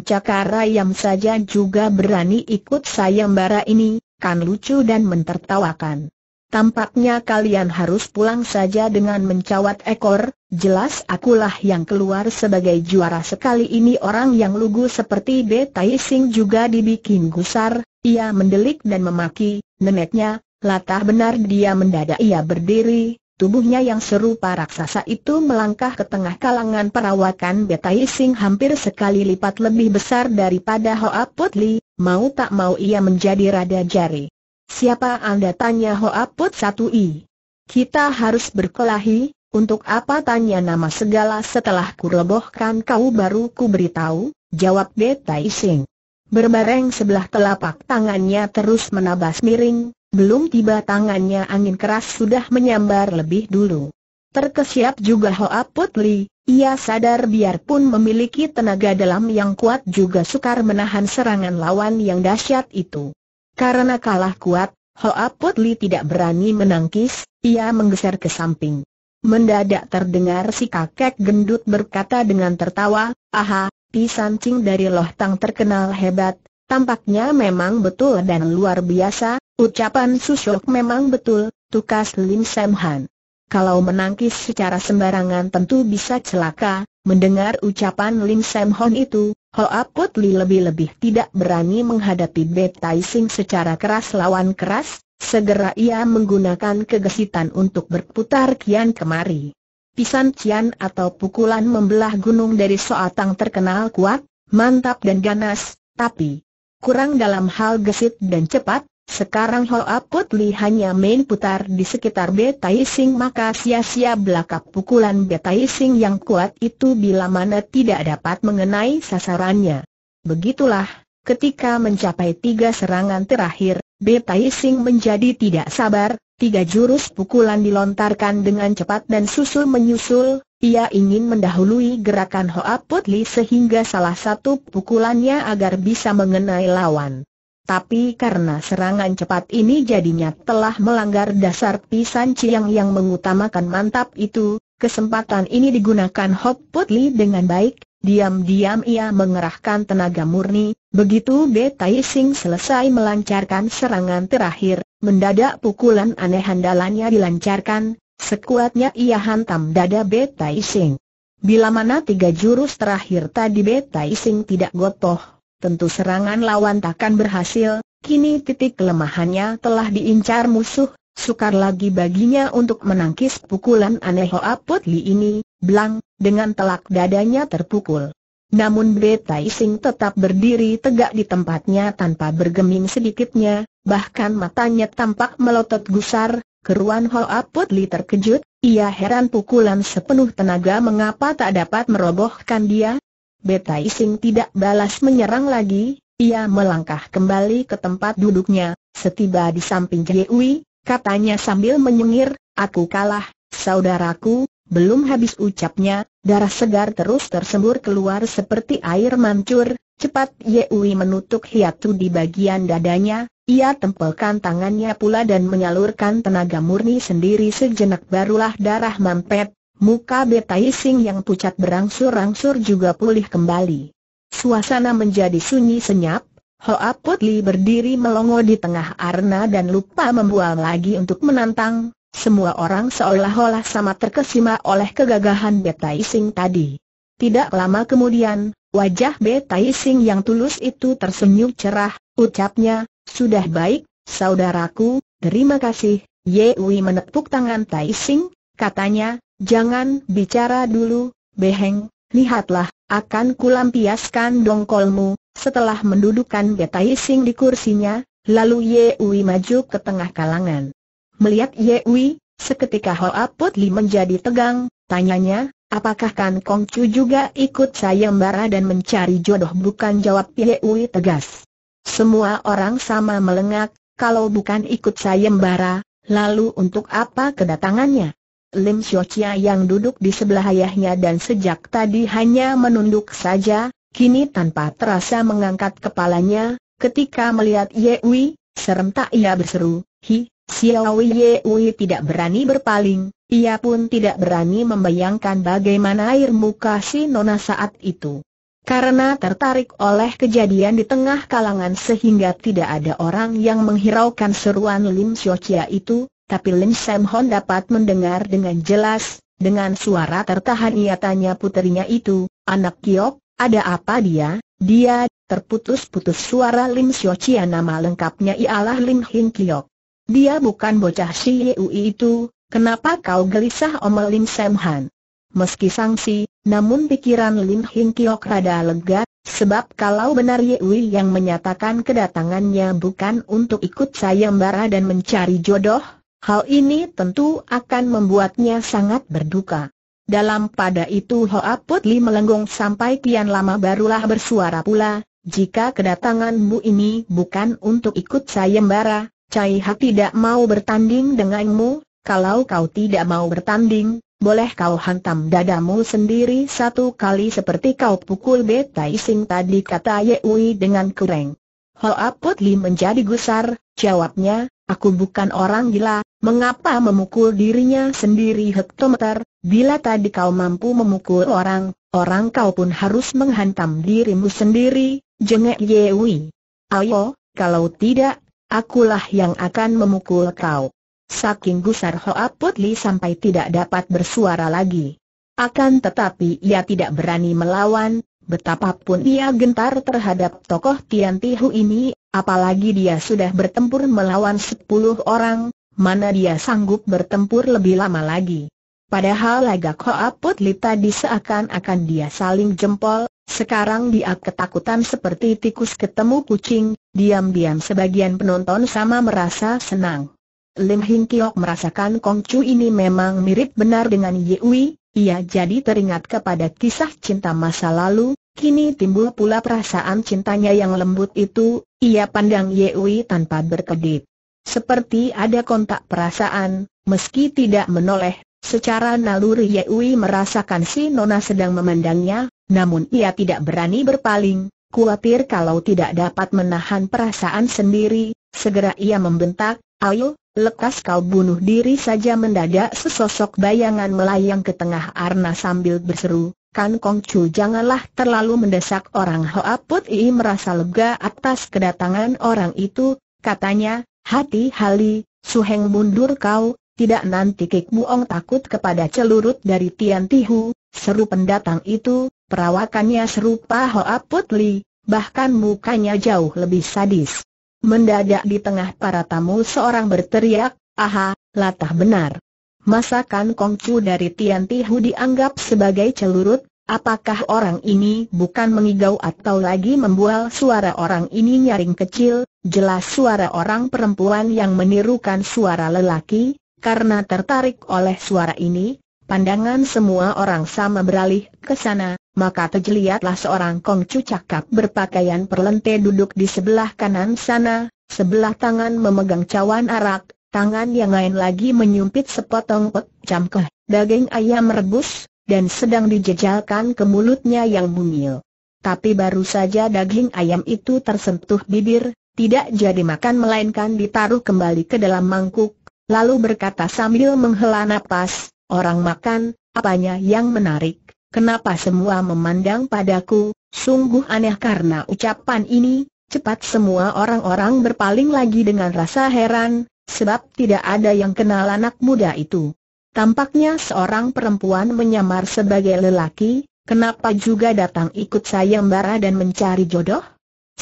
yang saja juga berani ikut sayembara ini, kan lucu dan mentertawakan. Tampaknya kalian harus pulang saja dengan mencawat ekor, jelas akulah yang keluar sebagai juara sekali ini orang yang lugu seperti Betai Sing juga dibikin gusar, ia mendelik dan memaki, neneknya, latah benar dia mendadak ia berdiri, Tubuhnya yang serupa raksasa itu melangkah ke tengah kalangan perawakan Beta Sing hampir sekali lipat lebih besar daripada Hoa Put Li, mau tak mau ia menjadi rada jari. Siapa anda tanya Hoa Put Satu I? Kita harus berkelahi, untuk apa tanya nama segala setelah kurebohkan kau baru ku beritahu, jawab Beta Sing. Berbareng sebelah telapak tangannya terus menabas miring, belum tiba tangannya angin keras sudah menyambar lebih dulu. Terkesiap juga Hoa Putli, ia sadar biarpun memiliki tenaga dalam yang kuat juga sukar menahan serangan lawan yang dahsyat itu. Karena kalah kuat, Hoa Putli tidak berani menangkis, ia menggeser ke samping. Mendadak terdengar si kakek gendut berkata dengan tertawa, Aha, pisancing dari loh tang terkenal hebat, tampaknya memang betul dan luar biasa, Ucapan susuk memang betul, tukas Lim Sam Han. Kalau menangkis secara sembarangan tentu bisa celaka, mendengar ucapan Lim Sam Han itu, Hoa Put Li lebih-lebih tidak berani menghadapi Bet Sing secara keras lawan keras, segera ia menggunakan kegesitan untuk berputar kian kemari. Pisan cian atau pukulan membelah gunung dari Soatang terkenal kuat, mantap dan ganas, tapi kurang dalam hal gesit dan cepat, sekarang Hoa Putli hanya main putar di sekitar Betaising maka sia-sia belaka pukulan Betaising yang kuat itu bila mana tidak dapat mengenai sasarannya. Begitulah, ketika mencapai tiga serangan terakhir, Betaising menjadi tidak sabar, tiga jurus pukulan dilontarkan dengan cepat dan susul menyusul, ia ingin mendahului gerakan Hoa Putli sehingga salah satu pukulannya agar bisa mengenai lawan tapi karena serangan cepat ini jadinya telah melanggar dasar pisan Ciang yang mengutamakan mantap itu, kesempatan ini digunakan Hop Putli dengan baik, diam-diam ia mengerahkan tenaga murni, begitu B. Tai Sing selesai melancarkan serangan terakhir, mendadak pukulan aneh handalannya dilancarkan, sekuatnya ia hantam dada B. Tai Sing. Bila mana tiga jurus terakhir tadi B. Tai Sing tidak gotoh, tentu serangan lawan takkan berhasil, kini titik kelemahannya telah diincar musuh, sukar lagi baginya untuk menangkis pukulan aneh Hoa Putli ini, Blang, dengan telak dadanya terpukul. Namun Tai Sing tetap berdiri tegak di tempatnya tanpa bergeming sedikitnya, bahkan matanya tampak melotot gusar, keruan Hoa Putli terkejut, ia heran pukulan sepenuh tenaga mengapa tak dapat merobohkan dia, Betai Sing tidak balas menyerang lagi, ia melangkah kembali ke tempat duduknya, setiba di samping Jehui, katanya sambil menyengir, aku kalah, saudaraku, belum habis ucapnya, darah segar terus tersembur keluar seperti air mancur, cepat Yehui menutup hiatu di bagian dadanya, ia tempelkan tangannya pula dan menyalurkan tenaga murni sendiri sejenak barulah darah mampet, Muka Betai Sing yang pucat berangsur-angsur juga pulih kembali. Suasana menjadi sunyi senyap, Hoa Putli berdiri melongo di tengah Arna dan lupa membual lagi untuk menantang, semua orang seolah-olah sama terkesima oleh kegagahan Betai Sing tadi. Tidak lama kemudian, wajah Betai Sing yang tulus itu tersenyum cerah, ucapnya, sudah baik, saudaraku, terima kasih, Ye Yewi menepuk tangan Tai Sing, katanya, jangan bicara dulu, Beheng, lihatlah, akan kulampiaskan dongkolmu, setelah mendudukan Betai Sing di kursinya, lalu Ye Yewi maju ke tengah kalangan. Melihat Ye Yewi, seketika Hoa Putli menjadi tegang, tanyanya, apakah Kan Chu juga ikut sayembara dan mencari jodoh bukan jawab Yewi tegas. Semua orang sama melengak, kalau bukan ikut sayembara, lalu untuk apa kedatangannya? Lim Siocia yang duduk di sebelah ayahnya dan sejak tadi hanya menunduk saja, kini tanpa terasa mengangkat kepalanya, ketika melihat Ye Wei, serentak ia berseru, Hi, Wei Ye Wei tidak berani berpaling, ia pun tidak berani membayangkan bagaimana air muka si Nona saat itu. Karena tertarik oleh kejadian di tengah kalangan sehingga tidak ada orang yang menghiraukan seruan Lim Siocia itu, tapi Lim Sam Hon dapat mendengar dengan jelas, dengan suara tertahan ia tanya puterinya itu, anak Kiok, ada apa dia, dia, terputus-putus suara Lim Sio Chia nama lengkapnya ialah Lim Hin Kiok. Dia bukan bocah si Yui itu, kenapa kau gelisah omel Lim Sam Han? Meski sangsi, namun pikiran Lim Hin Kiok rada lega, sebab kalau benar Yewi yang menyatakan kedatangannya bukan untuk ikut sayembara dan mencari jodoh, Hal ini tentu akan membuatnya sangat berduka. Dalam pada itu Hoa Putli melenggong sampai kian lama barulah bersuara pula, jika kedatanganmu ini bukan untuk ikut sayembara, Cai Hak tidak mau bertanding denganmu, kalau kau tidak mau bertanding, boleh kau hantam dadamu sendiri satu kali seperti kau pukul Betai Sing tadi kata Yeui dengan kureng. Hoa Putli menjadi gusar, jawabnya, Aku bukan orang gila, mengapa memukul dirinya sendiri hektometer, bila tadi kau mampu memukul orang, orang kau pun harus menghantam dirimu sendiri, jengek Yewi. Ayo, kalau tidak, akulah yang akan memukul kau. Saking gusar Hoa Putli sampai tidak dapat bersuara lagi. Akan tetapi ia tidak berani melawan, betapapun ia gentar terhadap tokoh Tian Tihu ini, Apalagi dia sudah bertempur melawan sepuluh orang, mana dia sanggup bertempur lebih lama lagi. Padahal laga Koapot Lita tadi seakan-akan dia saling jempol, sekarang dia ketakutan seperti tikus ketemu kucing, diam-diam sebagian penonton sama merasa senang. Lim Hing Kiok merasakan Kong Chu ini memang mirip benar dengan Yui, ia jadi teringat kepada kisah cinta masa lalu, kini timbul pula perasaan cintanya yang lembut itu, ia pandang Yewi tanpa berkedip. Seperti ada kontak perasaan, meski tidak menoleh, secara naluri Yewi merasakan si Nona sedang memandangnya, namun ia tidak berani berpaling, khawatir kalau tidak dapat menahan perasaan sendiri, segera ia membentak, ayo, Lekas kau bunuh diri saja mendadak sesosok bayangan melayang ke tengah arna sambil berseru, Kan Kong Chu janganlah terlalu mendesak orang Hoa Put Ii merasa lega atas kedatangan orang itu, katanya, hati hali, Suheng mundur kau, tidak nanti Kik Muong takut kepada celurut dari Tian Tihu, seru pendatang itu, perawakannya serupa Hoa Put Li, bahkan mukanya jauh lebih sadis. Mendadak di tengah para tamu seorang berteriak, aha, latah benar. Masakan Kongcu dari Tian Tihu dianggap sebagai celurut, apakah orang ini bukan mengigau atau lagi membual suara orang ini nyaring kecil, jelas suara orang perempuan yang menirukan suara lelaki, karena tertarik oleh suara ini, pandangan semua orang sama beralih ke sana, maka terlihatlah seorang kongcu cakap berpakaian perlente duduk di sebelah kanan sana, sebelah tangan memegang cawan arak, tangan yang lain lagi menyumpit sepotong keh, daging ayam rebus, dan sedang dijejalkan ke mulutnya yang mungil. Tapi baru saja daging ayam itu tersentuh bibir, tidak jadi makan melainkan ditaruh kembali ke dalam mangkuk, lalu berkata sambil menghela napas, orang makan, apanya yang menarik? Kenapa semua memandang padaku, sungguh aneh karena ucapan ini, cepat semua orang-orang berpaling lagi dengan rasa heran, sebab tidak ada yang kenal anak muda itu. Tampaknya seorang perempuan menyamar sebagai lelaki, kenapa juga datang ikut sayembara dan mencari jodoh?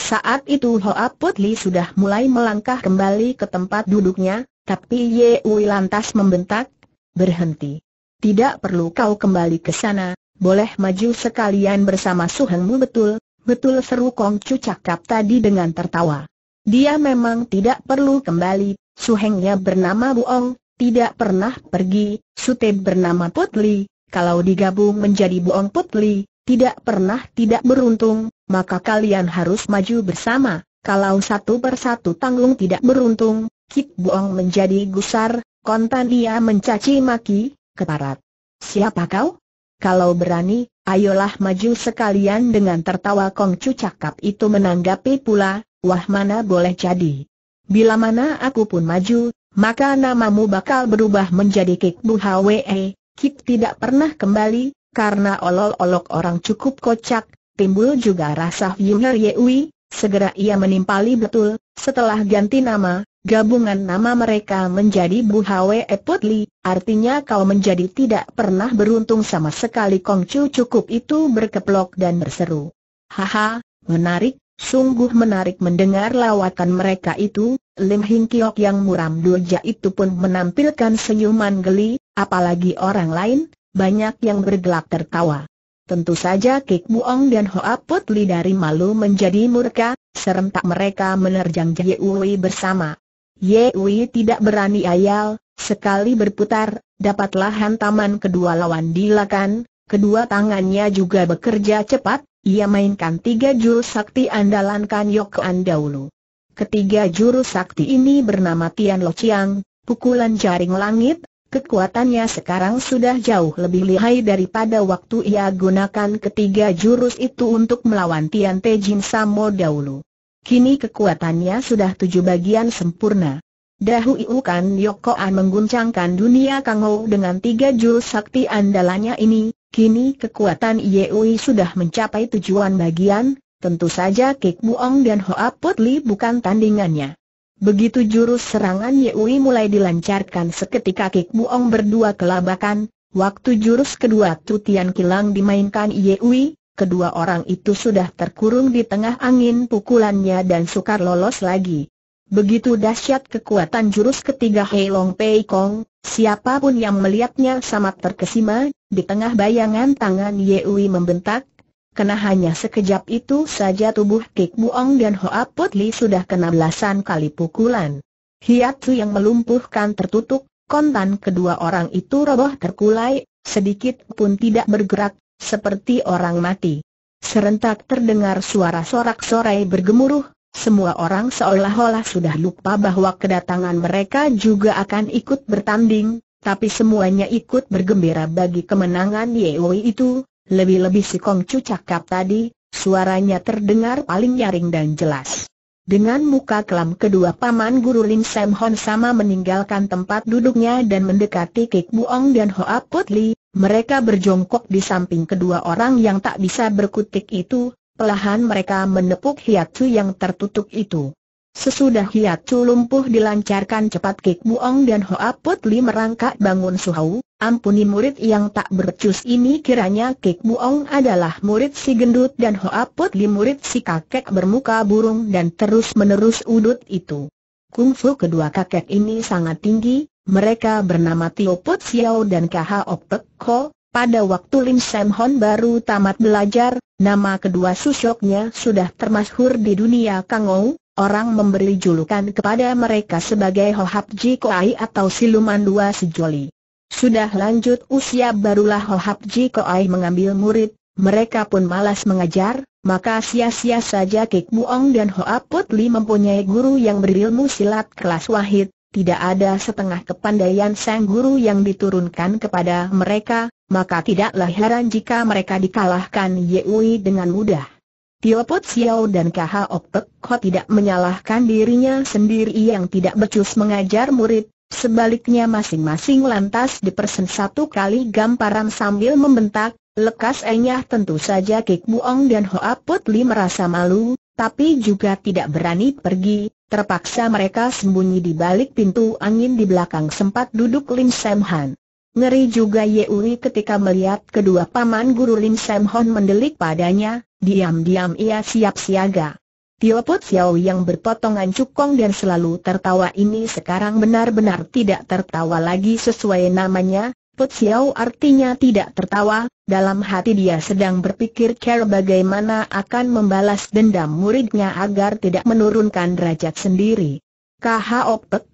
Saat itu Hoa Putli sudah mulai melangkah kembali ke tempat duduknya, tapi Ye Ui lantas membentak, berhenti. Tidak perlu kau kembali ke sana, boleh maju sekalian bersama suhengmu betul, betul seru Kong Chu cakap tadi dengan tertawa. Dia memang tidak perlu kembali, suhengnya bernama Buong, tidak pernah pergi, Sute bernama Putli, kalau digabung menjadi Buong Putli, tidak pernah tidak beruntung, maka kalian harus maju bersama, kalau satu persatu tanggung tidak beruntung, Kit Buong menjadi gusar, kontan dia mencaci maki, keparat. Siapa kau? Kalau berani, ayolah maju sekalian dengan tertawa Kongcu cakap itu menanggapi pula, wah mana boleh jadi. Bila mana aku pun maju, maka namamu bakal berubah menjadi Kik Bu Hwe, Kik tidak pernah kembali, karena olol-olok orang cukup kocak, timbul juga rasa Yimher Yewi, Segera ia menimpali betul, setelah ganti nama, gabungan nama mereka menjadi Bu Hwe e Putli, artinya kau menjadi tidak pernah beruntung sama sekali Kong Chu cukup itu berkeplok dan berseru. Haha, menarik, sungguh menarik mendengar lawatan mereka itu, Lim Hing Kiok yang muram durja itu pun menampilkan senyuman geli, apalagi orang lain, banyak yang bergelak tertawa. Tentu saja Kik Muong dan Hoa Put Li dari malu menjadi murka, serentak mereka menerjang Yewi bersama. Yewi tidak berani ayal, sekali berputar, dapatlah hantaman kedua lawan dilakan, kedua tangannya juga bekerja cepat, ia mainkan tiga jurus sakti andalan Kan An dahulu. Ketiga jurus sakti ini bernama Tian Lo Chiang, pukulan jaring langit, Kekuatannya sekarang sudah jauh lebih lihai daripada waktu ia gunakan ketiga jurus itu untuk melawan Tian Te Jin Samo dahulu. Kini kekuatannya sudah tujuh bagian sempurna. Dahu Iu Kan mengguncangkan dunia Kangou dengan tiga jurus sakti andalannya ini, kini kekuatan Yeui sudah mencapai tujuan bagian, tentu saja Kik Buong dan Hoa Putli bukan tandingannya. Begitu jurus serangan Wei mulai dilancarkan seketika Kik Buong berdua kelabakan, waktu jurus kedua Tutian Kilang dimainkan Wei, kedua orang itu sudah terkurung di tengah angin pukulannya dan sukar lolos lagi. Begitu dahsyat kekuatan jurus ketiga Hei Long Pei Kong, siapapun yang melihatnya sama terkesima, di tengah bayangan tangan Wei membentak, Kena hanya sekejap itu saja tubuh Kik Buong dan Hoa Put sudah kena belasan kali pukulan. Hiatsu yang melumpuhkan tertutup, kontan kedua orang itu roboh terkulai, sedikit pun tidak bergerak, seperti orang mati. Serentak terdengar suara sorak-sorai bergemuruh, semua orang seolah-olah sudah lupa bahwa kedatangan mereka juga akan ikut bertanding, tapi semuanya ikut bergembira bagi kemenangan Yewi itu, lebih-lebih si Kong Chu cakap tadi, suaranya terdengar paling nyaring dan jelas. Dengan muka kelam kedua paman guru Lin Sam Hon sama meninggalkan tempat duduknya dan mendekati Kik Buong dan Hoa Put Li, mereka berjongkok di samping kedua orang yang tak bisa berkutik itu, Pelahan mereka menepuk hiacu yang tertutup itu. Sesudah hiat culumpuh dilancarkan cepat Kik Buong dan Hoa Put Li merangkak bangun Suhau, ampuni murid yang tak bercus ini kiranya Kik Buong adalah murid si gendut dan Hoa Put Li murid si kakek bermuka burung dan terus-menerus udut itu. Kungfu kedua kakek ini sangat tinggi, mereka bernama Tio Put Xiao dan Kaha Opek Ko, pada waktu Lim Sam Hon baru tamat belajar, nama kedua susoknya sudah termasyhur di dunia Kangou, orang memberi julukan kepada mereka sebagai Hohap Koai atau siluman dua sejoli. Sudah lanjut usia barulah Hohap Koai mengambil murid, mereka pun malas mengajar, maka sia-sia saja Kik Muong dan Hoa Putli mempunyai guru yang berilmu silat kelas wahid, tidak ada setengah kepandaian sang guru yang diturunkan kepada mereka, maka tidaklah heran jika mereka dikalahkan Yeui dengan mudah. Tio Pot Xiao dan KH Pek Ho tidak menyalahkan dirinya sendiri yang tidak becus mengajar murid, sebaliknya masing-masing lantas dipersen satu kali gamparan sambil membentak, lekas enyah tentu saja Kik Buong dan Hoa Putli merasa malu, tapi juga tidak berani pergi, terpaksa mereka sembunyi di balik pintu angin di belakang sempat duduk Lim Sam Han. Ngeri juga Ye Uri ketika melihat kedua paman guru Lim Sam Hon mendelik padanya, diam-diam ia siap siaga. Tio Put Xiao yang berpotongan cukong dan selalu tertawa ini sekarang benar-benar tidak tertawa lagi sesuai namanya, Put Xiao artinya tidak tertawa, dalam hati dia sedang berpikir cara bagaimana akan membalas dendam muridnya agar tidak menurunkan derajat sendiri. K.H.O. Pek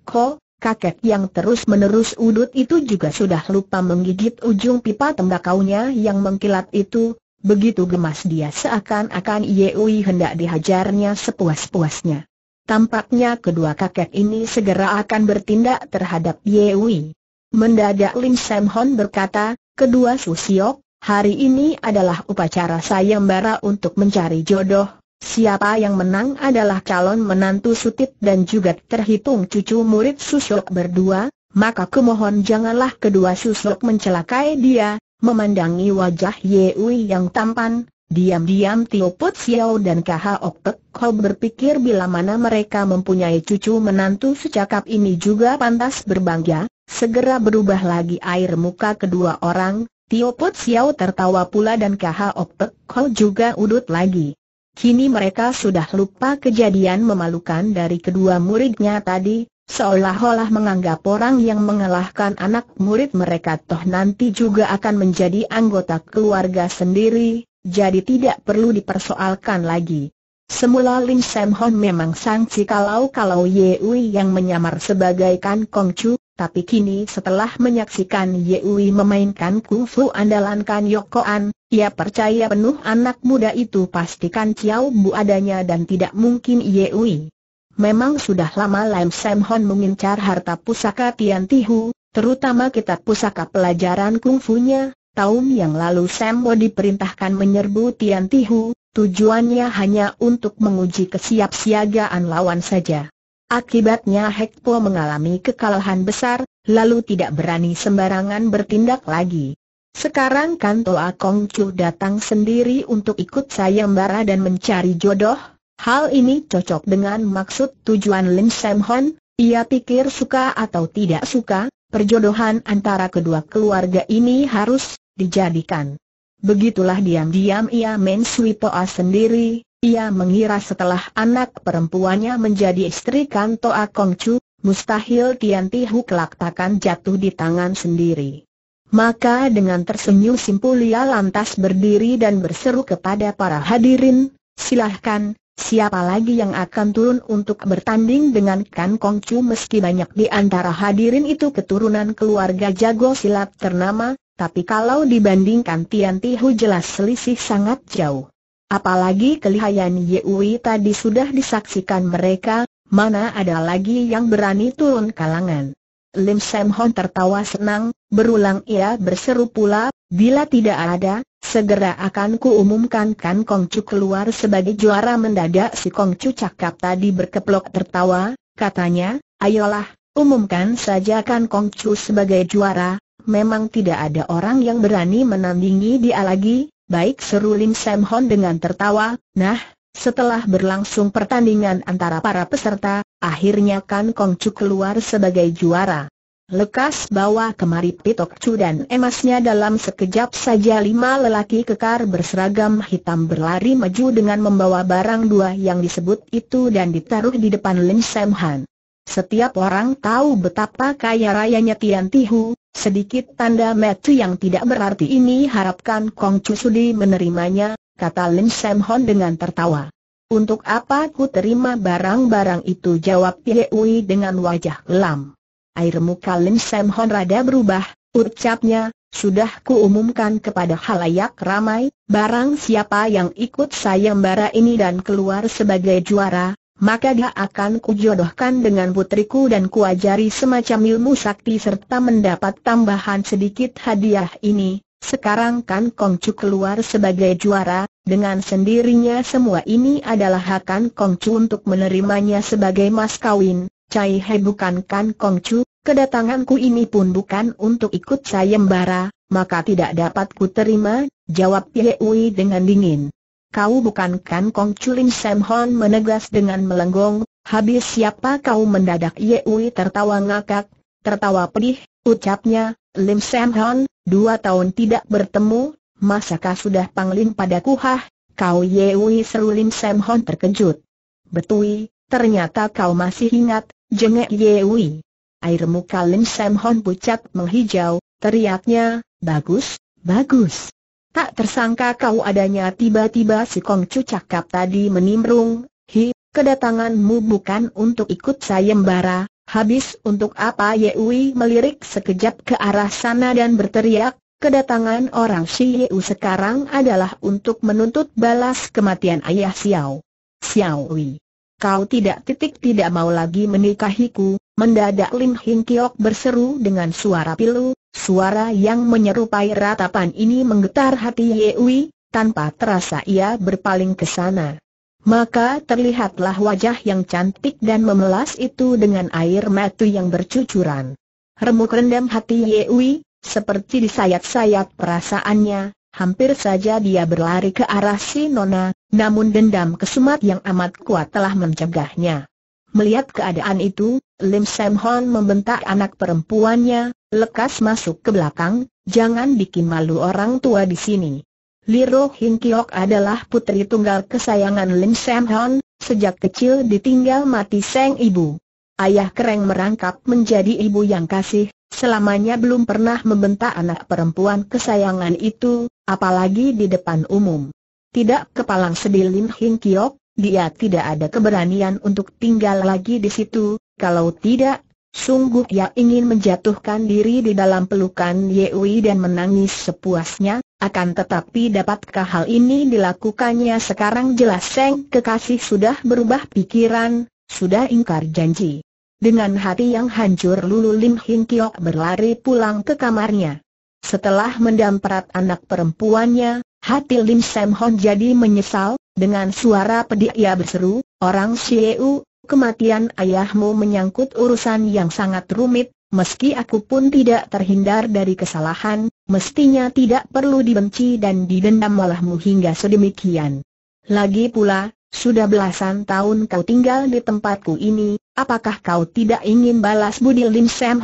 kakek yang terus-menerus udut itu juga sudah lupa menggigit ujung pipa tembakaunya yang mengkilat itu, begitu gemas dia seakan-akan Yeui hendak dihajarnya sepuas-puasnya. Tampaknya kedua kakek ini segera akan bertindak terhadap Yeui. Mendadak Lim Sam Hon berkata, kedua Susiok, hari ini adalah upacara sayembara untuk mencari jodoh, Siapa yang menang adalah calon menantu Sutit dan juga terhitung cucu murid Susuk berdua, maka kumohon janganlah kedua Susuk mencelakai dia, memandangi wajah Yeui yang tampan, Diam-diam Tio Put Xiao dan Kha Ok Pek Ho berpikir bila mana mereka mempunyai cucu menantu secakap ini juga pantas berbangga, segera berubah lagi air muka kedua orang, Tio Put Xiao tertawa pula dan Kha Ok Pek Ho juga udut lagi. Kini mereka sudah lupa kejadian memalukan dari kedua muridnya tadi, seolah-olah menganggap orang yang mengalahkan anak murid mereka toh nanti juga akan menjadi anggota keluarga sendiri, jadi tidak perlu dipersoalkan lagi. Semula Lin Sam Hon memang sangsi kalau-kalau Ye Wei yang menyamar sebagai Kan Kong Chu, tapi kini setelah menyaksikan Yewi memainkan kungfu andalan Kan Yokoan, ia percaya penuh anak muda itu pastikan Chiao Bu adanya dan tidak mungkin Yewi. Memang sudah lama Lam Sam Hon mengincar harta pusaka Tian Tihu, terutama kitab pusaka pelajaran kungfunya. Tahun yang lalu Sam Bo diperintahkan menyerbu Tian Tihu, tujuannya hanya untuk menguji kesiapsiagaan lawan saja. Akibatnya Hekpo mengalami kekalahan besar, lalu tidak berani sembarangan bertindak lagi. Sekarang kan Toa Kong Chu datang sendiri untuk ikut sayembara dan mencari jodoh, hal ini cocok dengan maksud tujuan Lin Sam Hon, ia pikir suka atau tidak suka, perjodohan antara kedua keluarga ini harus dijadikan. Begitulah diam-diam ia mensui Toa sendiri, ia mengira setelah anak perempuannya menjadi istri Kanto Akong Chu, mustahil Tian Tihu kelak takkan jatuh di tangan sendiri. Maka dengan tersenyum simpul, Simpulia lantas berdiri dan berseru kepada para hadirin, silahkan, siapa lagi yang akan turun untuk bertanding dengan Kan Kong Chu meski banyak di antara hadirin itu keturunan keluarga jago silat ternama, tapi kalau dibandingkan Tian Tihu jelas selisih sangat jauh. Apalagi kelihayan Yui tadi sudah disaksikan mereka, mana ada lagi yang berani turun kalangan. Lim Sam Hon tertawa senang, berulang ia berseru pula, bila tidak ada, segera akan kuumumkan Kan Kong Chu keluar sebagai juara mendadak si Kong Chu cakap tadi berkeplok tertawa, katanya, ayolah, umumkan saja Kan Kong Chu sebagai juara, memang tidak ada orang yang berani menandingi dia lagi, Baik seru Lim Sam Hon dengan tertawa, nah, setelah berlangsung pertandingan antara para peserta, akhirnya Kan Kong Chu keluar sebagai juara. Lekas bawa kemari Pitok Chu dan emasnya dalam sekejap saja lima lelaki kekar berseragam hitam berlari maju dengan membawa barang dua yang disebut itu dan ditaruh di depan Lim Sam Hon. Setiap orang tahu betapa kaya rayanya Tian Tihu, Sedikit tanda metu yang tidak berarti ini harapkan Kong Chu Sudi menerimanya, kata Lin Sam Hon dengan tertawa. Untuk apa ku terima barang-barang itu jawab Pie Ui dengan wajah kelam. Air muka Lin Sam Hon rada berubah, ucapnya, sudah ku umumkan kepada halayak ramai, barang siapa yang ikut sayembara ini dan keluar sebagai juara, maka dia akan kujodohkan dengan putriku dan kuajari semacam ilmu sakti serta mendapat tambahan sedikit hadiah ini. Sekarang kan Kongcu keluar sebagai juara, dengan sendirinya semua ini adalah hakan Kongcu untuk menerimanya sebagai mas kawin. Cai He bukan kan Kongcu, kedatanganku ini pun bukan untuk ikut sayembara, maka tidak dapat ku terima, jawab Ye Ui dengan dingin. Kau bukan kan Kong Chulin Sam Hon menegas dengan melenggong, habis siapa kau mendadak Ui tertawa ngakak, tertawa pedih, ucapnya, Lim Sam Hon, dua tahun tidak bertemu, masakah sudah pangling pada kuhah, kau Ui seru Lim Sam Hon terkejut. Betui, ternyata kau masih ingat, jengek Ui. Air muka Lim Sam Hon pucat menghijau, teriaknya, bagus, bagus. Tak tersangka kau adanya tiba-tiba si Kongcu cakap tadi menimbrung, hi, kedatanganmu bukan untuk ikut sayembara, habis untuk apa Yeui melirik sekejap ke arah sana dan berteriak, kedatangan orang si yeu sekarang adalah untuk menuntut balas kematian ayah Xiao. Xiao Wei, kau tidak titik tidak mau lagi menikahiku, mendadak Lim Hing Kiok berseru dengan suara pilu, Suara yang menyerupai ratapan ini menggetar hati Yewi, tanpa terasa ia berpaling ke sana. Maka terlihatlah wajah yang cantik dan memelas itu dengan air mata yang bercucuran. Remuk rendam hati Yewi, seperti disayat-sayat perasaannya, hampir saja dia berlari ke arah si Nona, namun dendam kesumat yang amat kuat telah mencegahnya. Melihat keadaan itu, Lim Sam Hon membentak anak perempuannya, Lekas masuk ke belakang, jangan bikin malu orang tua di sini. Liro Hin Kiok adalah putri tunggal kesayangan Lim Sam Hon, sejak kecil ditinggal mati seng ibu. Ayah Kereng merangkap menjadi ibu yang kasih, selamanya belum pernah membentak anak perempuan kesayangan itu, apalagi di depan umum. Tidak kepalang sedih Lim Hin Kiok, dia tidak ada keberanian untuk tinggal lagi di situ, kalau tidak, Sungguh ia ingin menjatuhkan diri di dalam pelukan Yewi dan menangis sepuasnya, akan tetapi dapatkah hal ini dilakukannya sekarang jelas Seng Kekasih sudah berubah pikiran, sudah ingkar janji. Dengan hati yang hancur Lulu Lim Hin Kiok berlari pulang ke kamarnya. Setelah mendamprat anak perempuannya, hati Lim Sam Hon jadi menyesal, dengan suara pedih ia berseru, orang Sieu, kematian ayahmu menyangkut urusan yang sangat rumit, meski aku pun tidak terhindar dari kesalahan, mestinya tidak perlu dibenci dan didendam malahmu hingga sedemikian. Lagi pula, sudah belasan tahun kau tinggal di tempatku ini, apakah kau tidak ingin balas budi Lim Sam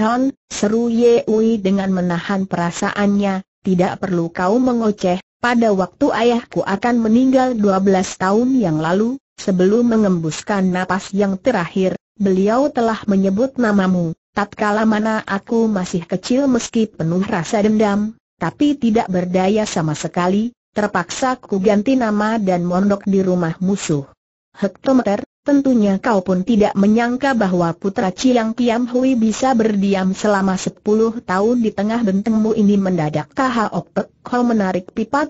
Seru Ye dengan menahan perasaannya, tidak perlu kau mengoceh, pada waktu ayahku akan meninggal 12 tahun yang lalu, Sebelum mengembuskan napas yang terakhir, beliau telah menyebut namamu. Tatkala mana aku masih kecil meski penuh rasa dendam, tapi tidak berdaya sama sekali, terpaksa ku ganti nama dan mondok di rumah musuh. Hektometer, tentunya kau pun tidak menyangka bahwa putra cilang Kiam Hui bisa berdiam selama 10 tahun di tengah bentengmu ini mendadak kaha Opek kau menarik pipa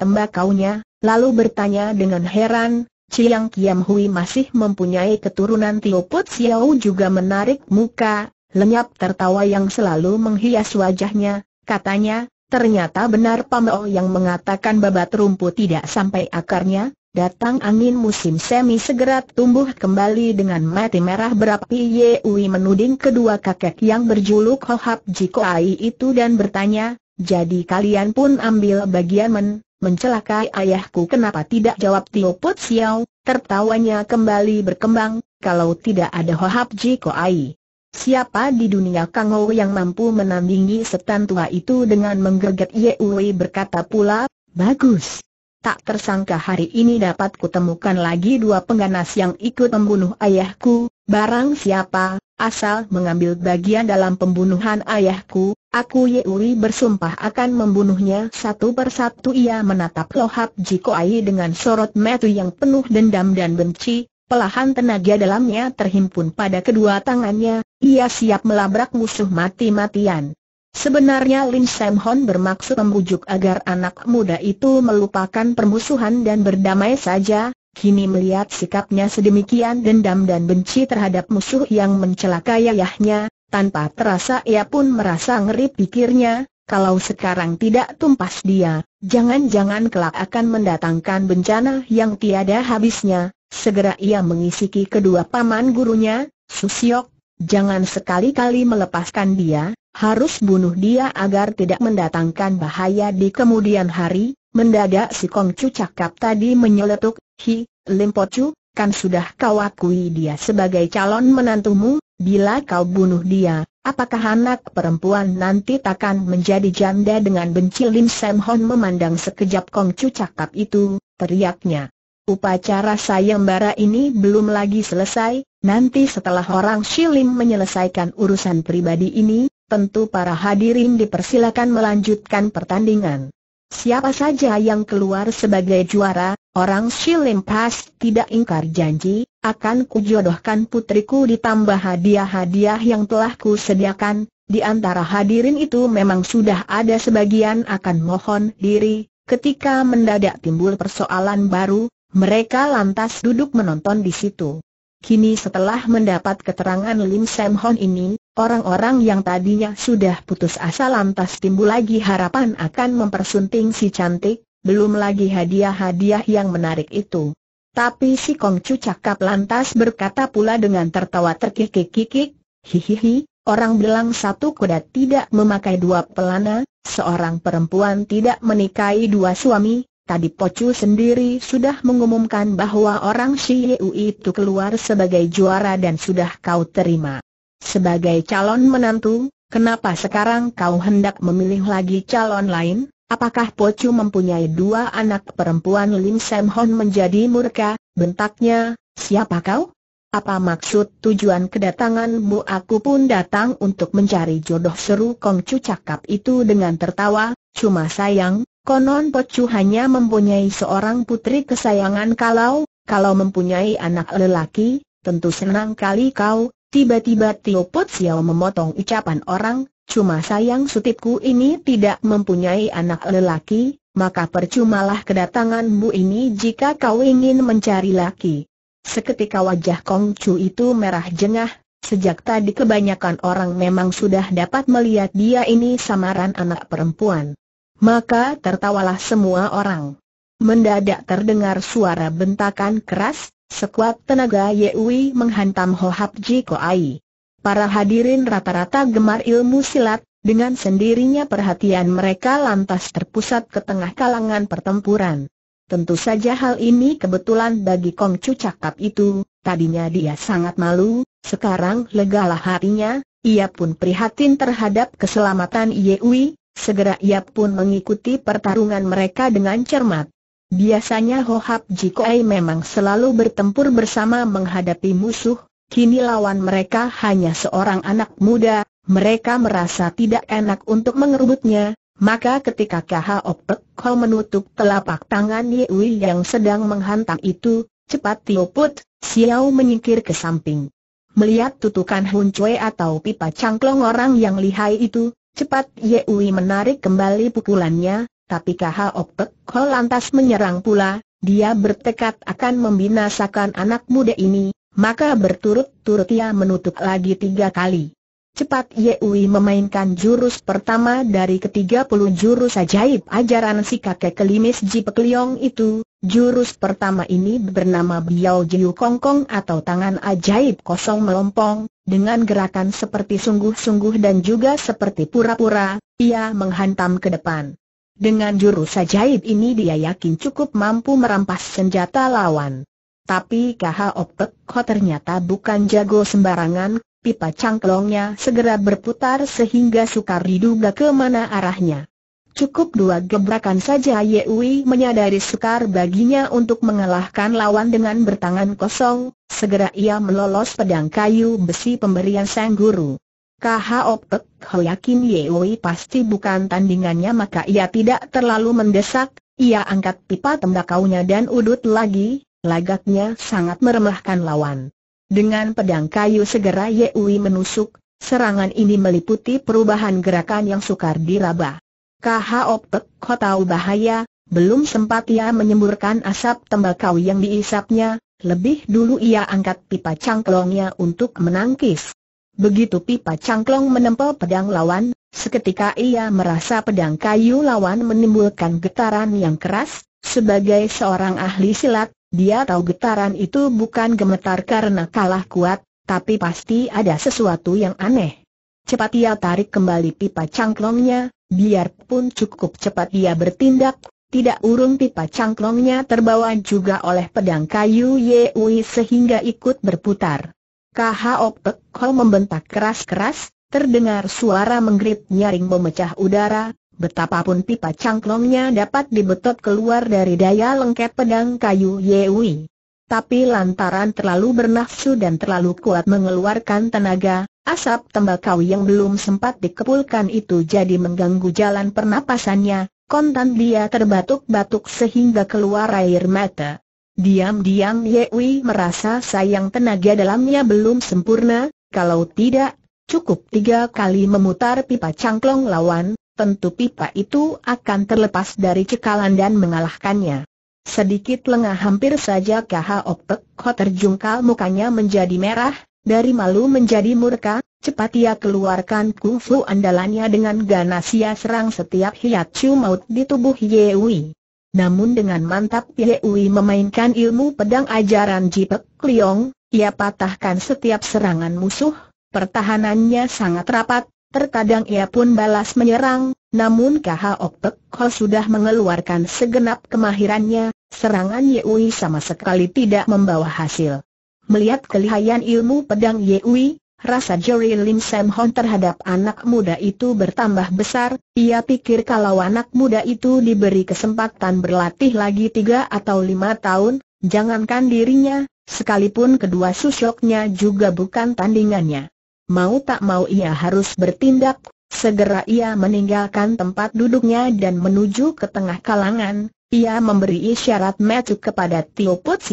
nya, lalu bertanya dengan heran, Chiang Kiam Hui masih mempunyai keturunan Tio Put Xiao juga menarik muka, lenyap tertawa yang selalu menghias wajahnya, katanya, ternyata benar Pameo yang mengatakan babat rumput tidak sampai akarnya, datang angin musim semi segera tumbuh kembali dengan mati merah berapi Ye Ui menuding kedua kakek yang berjuluk Hohab Jiko Ai itu dan bertanya, jadi kalian pun ambil bagian men, Mencelakai ayahku kenapa tidak jawab Tio Pot Xiao, tertawanya kembali berkembang, kalau tidak ada Hohab Ji Ai, Siapa di dunia Kang Ou yang mampu menandingi setan tua itu dengan menggeget Ye Uwe berkata pula, bagus. Tak tersangka hari ini dapat kutemukan lagi dua pengganas yang ikut membunuh ayahku, Barang siapa, asal mengambil bagian dalam pembunuhan ayahku, aku Yeuri bersumpah akan membunuhnya satu persatu ia menatap lohap ai dengan sorot metu yang penuh dendam dan benci, pelahan tenaga dalamnya terhimpun pada kedua tangannya, ia siap melabrak musuh mati-matian. Sebenarnya Lin Sam Hon bermaksud membujuk agar anak muda itu melupakan permusuhan dan berdamai saja, Kini melihat sikapnya sedemikian dendam dan benci terhadap musuh yang mencelakai ayahnya, tanpa terasa ia pun merasa ngeri pikirnya, kalau sekarang tidak tumpas dia, jangan-jangan kelak akan mendatangkan bencana yang tiada habisnya. Segera ia mengisiki kedua paman gurunya, Susiok, jangan sekali-kali melepaskan dia, harus bunuh dia agar tidak mendatangkan bahaya di kemudian hari. Mendadak si Kongcu cakap tadi menyeletuk, Hi, Limpocu, kan sudah kau akui dia sebagai calon menantumu, bila kau bunuh dia, apakah anak perempuan nanti takkan menjadi janda dengan benci Lim Sam Hon memandang sekejap Kongcu cakap itu, teriaknya. Upacara sayembara ini belum lagi selesai, nanti setelah orang Shilim menyelesaikan urusan pribadi ini, tentu para hadirin dipersilakan melanjutkan pertandingan. Siapa saja yang keluar sebagai juara, orang Shilim Pas tidak ingkar janji, akan kujodohkan putriku ditambah hadiah-hadiah yang telah kusediakan. Di antara hadirin itu memang sudah ada sebagian akan mohon diri, ketika mendadak timbul persoalan baru, mereka lantas duduk menonton di situ. Kini setelah mendapat keterangan Lim Sam Hon ini, Orang-orang yang tadinya sudah putus asa lantas timbul lagi harapan akan mempersunting si cantik, belum lagi hadiah-hadiah yang menarik itu. Tapi si Kongcu cakap lantas berkata pula dengan tertawa terkikik-kikik, hihihi, orang bilang satu kuda tidak memakai dua pelana, seorang perempuan tidak menikahi dua suami, Tadi Pocu sendiri sudah mengumumkan bahwa orang si Yeu itu keluar sebagai juara dan sudah kau terima. Sebagai calon menantu, kenapa sekarang kau hendak memilih lagi calon lain? Apakah Pocu mempunyai dua anak perempuan Lim Sam Hon menjadi murka, bentaknya, siapa kau? Apa maksud tujuan kedatanganmu aku pun datang untuk mencari jodoh seru Kong Chu cakap itu dengan tertawa, cuma sayang, konon Pocu hanya mempunyai seorang putri kesayangan kalau, kalau mempunyai anak lelaki, tentu senang kali kau, Tiba-tiba Tio Put Xiao memotong ucapan orang, cuma sayang sutipku ini tidak mempunyai anak lelaki, maka percumalah kedatanganmu ini jika kau ingin mencari laki. Seketika wajah Kong Chu itu merah jengah, sejak tadi kebanyakan orang memang sudah dapat melihat dia ini samaran anak perempuan. Maka tertawalah semua orang. Mendadak terdengar suara bentakan keras, Sekuat tenaga Yewi menghantam Hap Ji Koai. Para hadirin rata-rata gemar ilmu silat, dengan sendirinya perhatian mereka lantas terpusat ke tengah kalangan pertempuran. Tentu saja hal ini kebetulan bagi Kong Chu cakap itu, tadinya dia sangat malu, sekarang legalah hatinya, ia pun prihatin terhadap keselamatan Yewi, segera ia pun mengikuti pertarungan mereka dengan cermat. Biasanya Ho Hohab Jikoai memang selalu bertempur bersama menghadapi musuh, kini lawan mereka hanya seorang anak muda, mereka merasa tidak enak untuk mengerubutnya, maka ketika Khao Pek Ho menutup telapak tangan Yui yang sedang menghantam itu, cepat Tio Put, Xiao menyingkir ke samping. Melihat tutukan Hun Cui atau pipa cangklong orang yang lihai itu, cepat Yui menarik kembali pukulannya, tapi Khao Pek Ho lantas menyerang pula, dia bertekad akan membinasakan anak muda ini, maka berturut-turut ia menutup lagi tiga kali. Cepat Yeui memainkan jurus pertama dari ketiga puluh jurus ajaib ajaran si kakek kelimis Ji Pekliong itu, jurus pertama ini bernama Biao Jiu Kong Kong atau tangan ajaib kosong melompong, dengan gerakan seperti sungguh-sungguh dan juga seperti pura-pura, ia menghantam ke depan. Dengan jurus ajaib ini dia yakin cukup mampu merampas senjata lawan. Tapi KHO Pek Ho ternyata bukan jago sembarangan, pipa cangklongnya segera berputar sehingga sukar diduga kemana arahnya. Cukup dua gebrakan saja Yewi menyadari sukar baginya untuk mengalahkan lawan dengan bertangan kosong, segera ia melolos pedang kayu besi pemberian sang guru. KHOPEK yakin Yeoi pasti bukan tandingannya maka ia tidak terlalu mendesak, ia angkat pipa tembakaunya dan udut lagi, lagaknya sangat meremehkan lawan. Dengan pedang kayu segera Yeoi menusuk, serangan ini meliputi perubahan gerakan yang sukar diraba. kau tahu bahaya, belum sempat ia menyemburkan asap tembakau yang diisapnya, lebih dulu ia angkat pipa cangklongnya untuk menangkis. Begitu pipa cangklong menempel pedang lawan, seketika ia merasa pedang kayu lawan menimbulkan getaran yang keras, sebagai seorang ahli silat, dia tahu getaran itu bukan gemetar karena kalah kuat, tapi pasti ada sesuatu yang aneh. Cepat ia tarik kembali pipa cangklongnya, biarpun cukup cepat ia bertindak, tidak urung pipa cangklongnya terbawa juga oleh pedang kayu Yui sehingga ikut berputar. KHOK Pek Ho membentak keras-keras, terdengar suara menggerit nyaring memecah udara, betapapun pipa cangklongnya dapat dibetot keluar dari daya lengket pedang kayu Yewi. Tapi lantaran terlalu bernafsu dan terlalu kuat mengeluarkan tenaga, asap tembakau yang belum sempat dikepulkan itu jadi mengganggu jalan pernapasannya, kontan dia terbatuk-batuk sehingga keluar air mata. Diam-diam Ye Wei merasa sayang tenaga dalamnya belum sempurna, kalau tidak, cukup tiga kali memutar pipa cangklong lawan, tentu pipa itu akan terlepas dari cekalan dan mengalahkannya. Sedikit lengah hampir saja KH Pek Ho terjungkal mukanya menjadi merah, dari malu menjadi murka, cepat ia keluarkan kungfu andalannya dengan ganas ia serang setiap hiat maut di tubuh Ye Wei. Namun dengan mantap Ye Ui memainkan ilmu pedang ajaran Jipek Kliong, ia patahkan setiap serangan musuh, pertahanannya sangat rapat, terkadang ia pun balas menyerang, namun Khaok Pek Ho sudah mengeluarkan segenap kemahirannya, serangan Ye Ui sama sekali tidak membawa hasil. Melihat kelihayan ilmu pedang Ye Ui, Rasa Jerry Lim Sam Hon terhadap anak muda itu bertambah besar, ia pikir kalau anak muda itu diberi kesempatan berlatih lagi tiga atau lima tahun, jangankan dirinya, sekalipun kedua susoknya juga bukan tandingannya. Mau tak mau ia harus bertindak, segera ia meninggalkan tempat duduknya dan menuju ke tengah kalangan, ia memberi isyarat metu kepada Tio Put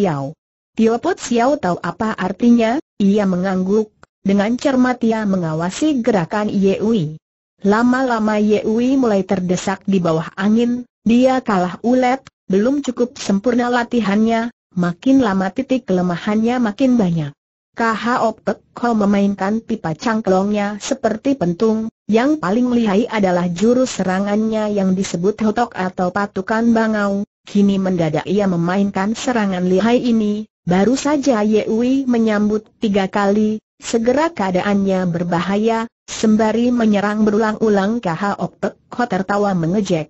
Tio Put tahu apa artinya, ia mengangguk, dengan cermat ia mengawasi gerakan Yeui. Lama-lama Yeui mulai terdesak di bawah angin, dia kalah ulet, belum cukup sempurna latihannya, makin lama titik kelemahannya makin banyak. Kaha Opek Ho memainkan pipa cangklongnya seperti pentung, yang paling lihai adalah jurus serangannya yang disebut hotok atau patukan bangau, kini mendadak ia memainkan serangan lihai ini, baru saja Yeui menyambut tiga kali, Segera keadaannya berbahaya, sembari menyerang berulang-ulang Khok Pek Ho tertawa mengejek.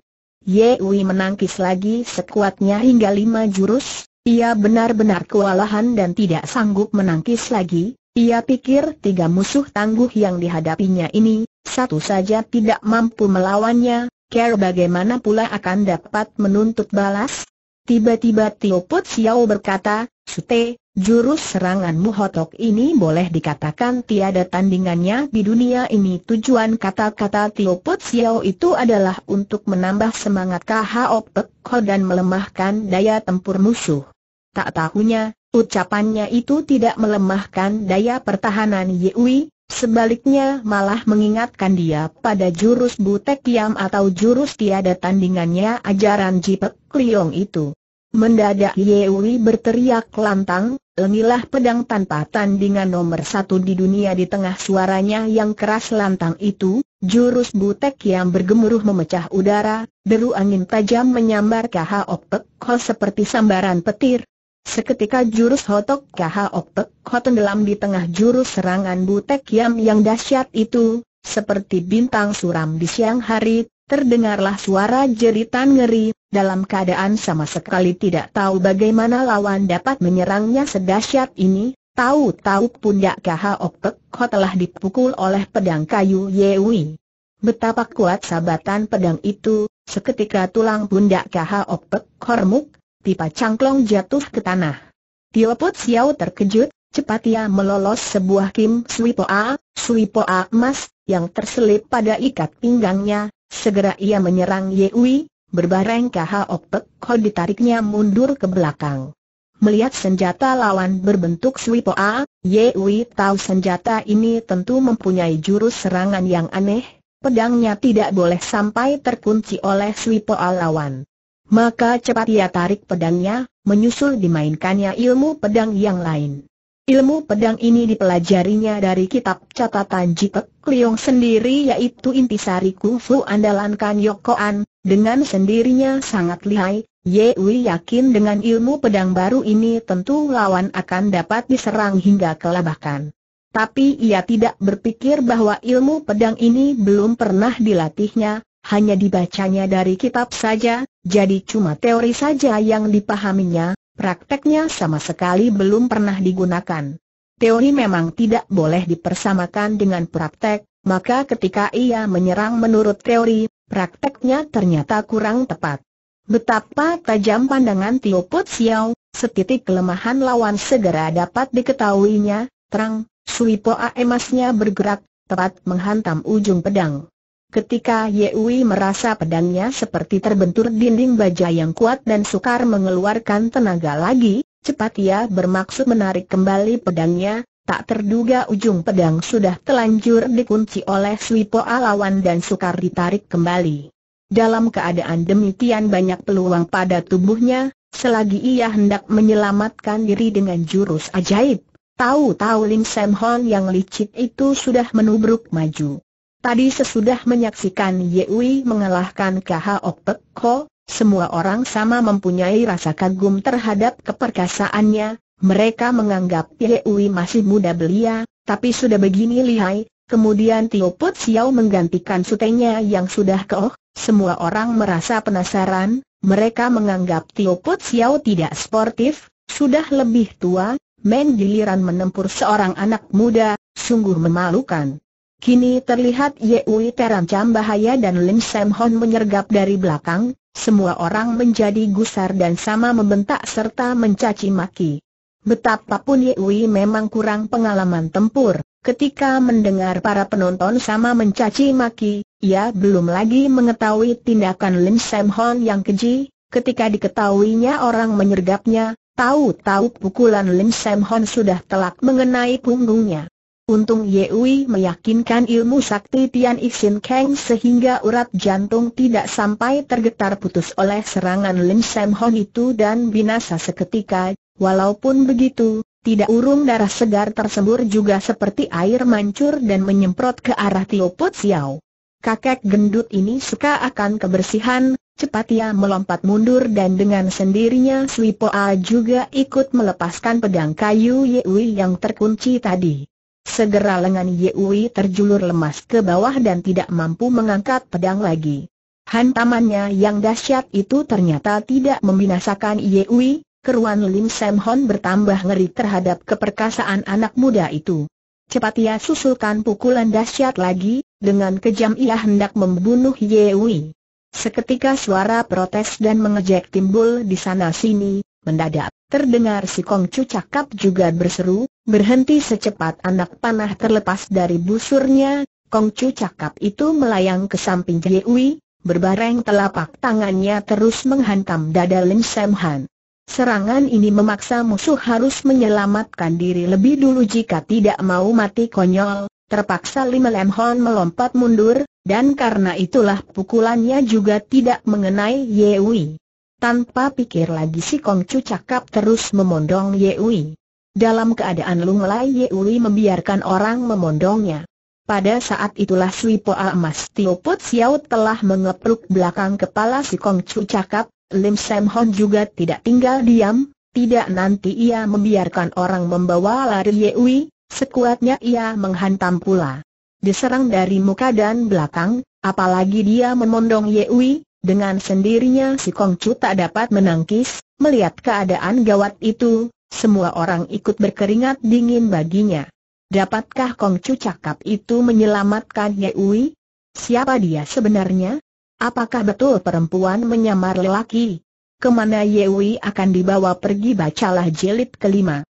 wei menangkis lagi sekuatnya hingga lima jurus, ia benar-benar kewalahan dan tidak sanggup menangkis lagi, ia pikir tiga musuh tangguh yang dihadapinya ini, satu saja tidak mampu melawannya, care bagaimana pula akan dapat menuntut balas? Tiba-tiba Tio Put Xiao berkata, Sute, jurus serangan hotok ini boleh dikatakan tiada tandingannya di dunia ini Tujuan kata-kata Tio Put Siao itu adalah untuk menambah semangat KHO Pek dan melemahkan daya tempur musuh Tak tahunya, ucapannya itu tidak melemahkan daya pertahanan Yui Sebaliknya malah mengingatkan dia pada jurus butek kiam atau jurus tiada tandingannya ajaran Jipek Liong itu Mendadak Yewi berteriak lantang, Lengilah pedang tanpa tandingan nomor satu di dunia di tengah suaranya yang keras lantang itu, jurus butek yang bergemuruh memecah udara, deru angin tajam menyambar KH Opek Ho seperti sambaran petir. Seketika jurus Hotok KH Opek Ho tenggelam di tengah jurus serangan butek yang dahsyat itu, seperti bintang suram di siang hari, Terdengarlah suara jeritan ngeri, dalam keadaan sama sekali tidak tahu bagaimana lawan dapat menyerangnya sedahsyat ini, tahu-tahu pundak KH Opek Ho telah dipukul oleh pedang kayu Yewi. Betapa kuat sabatan pedang itu, seketika tulang pundak KH Opek Hormuk, pipa cangklong jatuh ke tanah. Tio Put Xiao terkejut, cepat ia melolos sebuah Kim Swipoa, Swipoa emas, yang terselip pada ikat pinggangnya, Segera ia menyerang Yewi, berbareng Khok Pek Ho ditariknya mundur ke belakang. Melihat senjata lawan berbentuk Swipoa, Yewi tahu senjata ini tentu mempunyai jurus serangan yang aneh, pedangnya tidak boleh sampai terkunci oleh Swipoa lawan. Maka cepat ia tarik pedangnya, menyusul dimainkannya ilmu pedang yang lain. Ilmu pedang ini dipelajarinya dari kitab catatan Jipek Liong sendiri yaitu intisari kungfu andalan Kan Yokoan, dengan sendirinya sangat lihai, Wei yakin dengan ilmu pedang baru ini tentu lawan akan dapat diserang hingga kelabakan. Tapi ia tidak berpikir bahwa ilmu pedang ini belum pernah dilatihnya, hanya dibacanya dari kitab saja, jadi cuma teori saja yang dipahaminya, prakteknya sama sekali belum pernah digunakan. Teori memang tidak boleh dipersamakan dengan praktek, maka ketika ia menyerang menurut teori, prakteknya ternyata kurang tepat. Betapa tajam pandangan Tio Put Siau, setitik kelemahan lawan segera dapat diketahuinya, terang, Sui emasnya bergerak, tepat menghantam ujung pedang. Ketika Yewi merasa pedangnya seperti terbentur dinding baja yang kuat dan sukar mengeluarkan tenaga lagi, cepat ia bermaksud menarik kembali pedangnya, tak terduga ujung pedang sudah telanjur dikunci oleh Swipo Alawan dan sukar ditarik kembali. Dalam keadaan demikian banyak peluang pada tubuhnya, selagi ia hendak menyelamatkan diri dengan jurus ajaib, tahu-tahu Lim Sam Hon yang licik itu sudah menubruk maju. Tadi sesudah menyaksikan Yewi mengalahkan KH Pek Ho, semua orang sama mempunyai rasa kagum terhadap keperkasaannya, mereka menganggap Yewi masih muda belia, tapi sudah begini lihai, kemudian Tio Put Xiao menggantikan sutenya yang sudah keoh, semua orang merasa penasaran, mereka menganggap Tio Put Xiao tidak sportif, sudah lebih tua, main giliran menempur seorang anak muda, sungguh memalukan. Kini terlihat Yui terancam bahaya dan Lim Sam Hon menyergap dari belakang, semua orang menjadi gusar dan sama membentak serta mencaci maki. Betapapun Yui memang kurang pengalaman tempur, ketika mendengar para penonton sama mencaci maki, ia belum lagi mengetahui tindakan Lim Sam Hon yang keji, ketika diketahuinya orang menyergapnya, tahu-tahu pukulan Lim Sam Hon sudah telak mengenai punggungnya. Untung Yewi meyakinkan ilmu sakti Tian Ixin Kang sehingga urat jantung tidak sampai tergetar putus oleh serangan Lin Sam Hon itu dan binasa seketika, walaupun begitu, tidak urung darah segar tersembur juga seperti air mancur dan menyemprot ke arah Tio Put Xiao. Kakek gendut ini suka akan kebersihan, cepat ia melompat mundur dan dengan sendirinya Sui Poa juga ikut melepaskan pedang kayu Yewi yang terkunci tadi. Segera lengan Yewi terjulur lemas ke bawah dan tidak mampu mengangkat pedang lagi. Hantamannya yang dahsyat itu ternyata tidak membinasakan Yewi, keruan Lim Sam Hon bertambah ngeri terhadap keperkasaan anak muda itu. Cepat ia susulkan pukulan dahsyat lagi, dengan kejam ia hendak membunuh Yewi. Seketika suara protes dan mengejek timbul di sana-sini, Mendadak, terdengar si Kongcu cakap juga berseru, berhenti secepat anak panah terlepas dari busurnya, Kongcu cakap itu melayang ke samping Jiwi, berbareng telapak tangannya terus menghantam dada Lim Sam Han. Serangan ini memaksa musuh harus menyelamatkan diri lebih dulu jika tidak mau mati konyol, terpaksa Lim Lam Hon melompat mundur, dan karena itulah pukulannya juga tidak mengenai Yewi. Tanpa pikir lagi si Kongcu cakap terus memondong Ui. Dalam keadaan lunglai Ui membiarkan orang memondongnya. Pada saat itulah Sui Poa Mas Tio Put Siau telah mengepluk belakang kepala si Kongcu cakap, Lim Sam Hon juga tidak tinggal diam, tidak nanti ia membiarkan orang membawa lari Ui, sekuatnya ia menghantam pula. Diserang dari muka dan belakang, apalagi dia memondong Ui, dengan sendirinya si Kongcu tak dapat menangkis, melihat keadaan gawat itu, semua orang ikut berkeringat dingin baginya. Dapatkah Kongcu cakap itu menyelamatkan Ye Ui? Siapa dia sebenarnya? Apakah betul perempuan menyamar lelaki? Kemana Ye Ui akan dibawa pergi bacalah jilid kelima.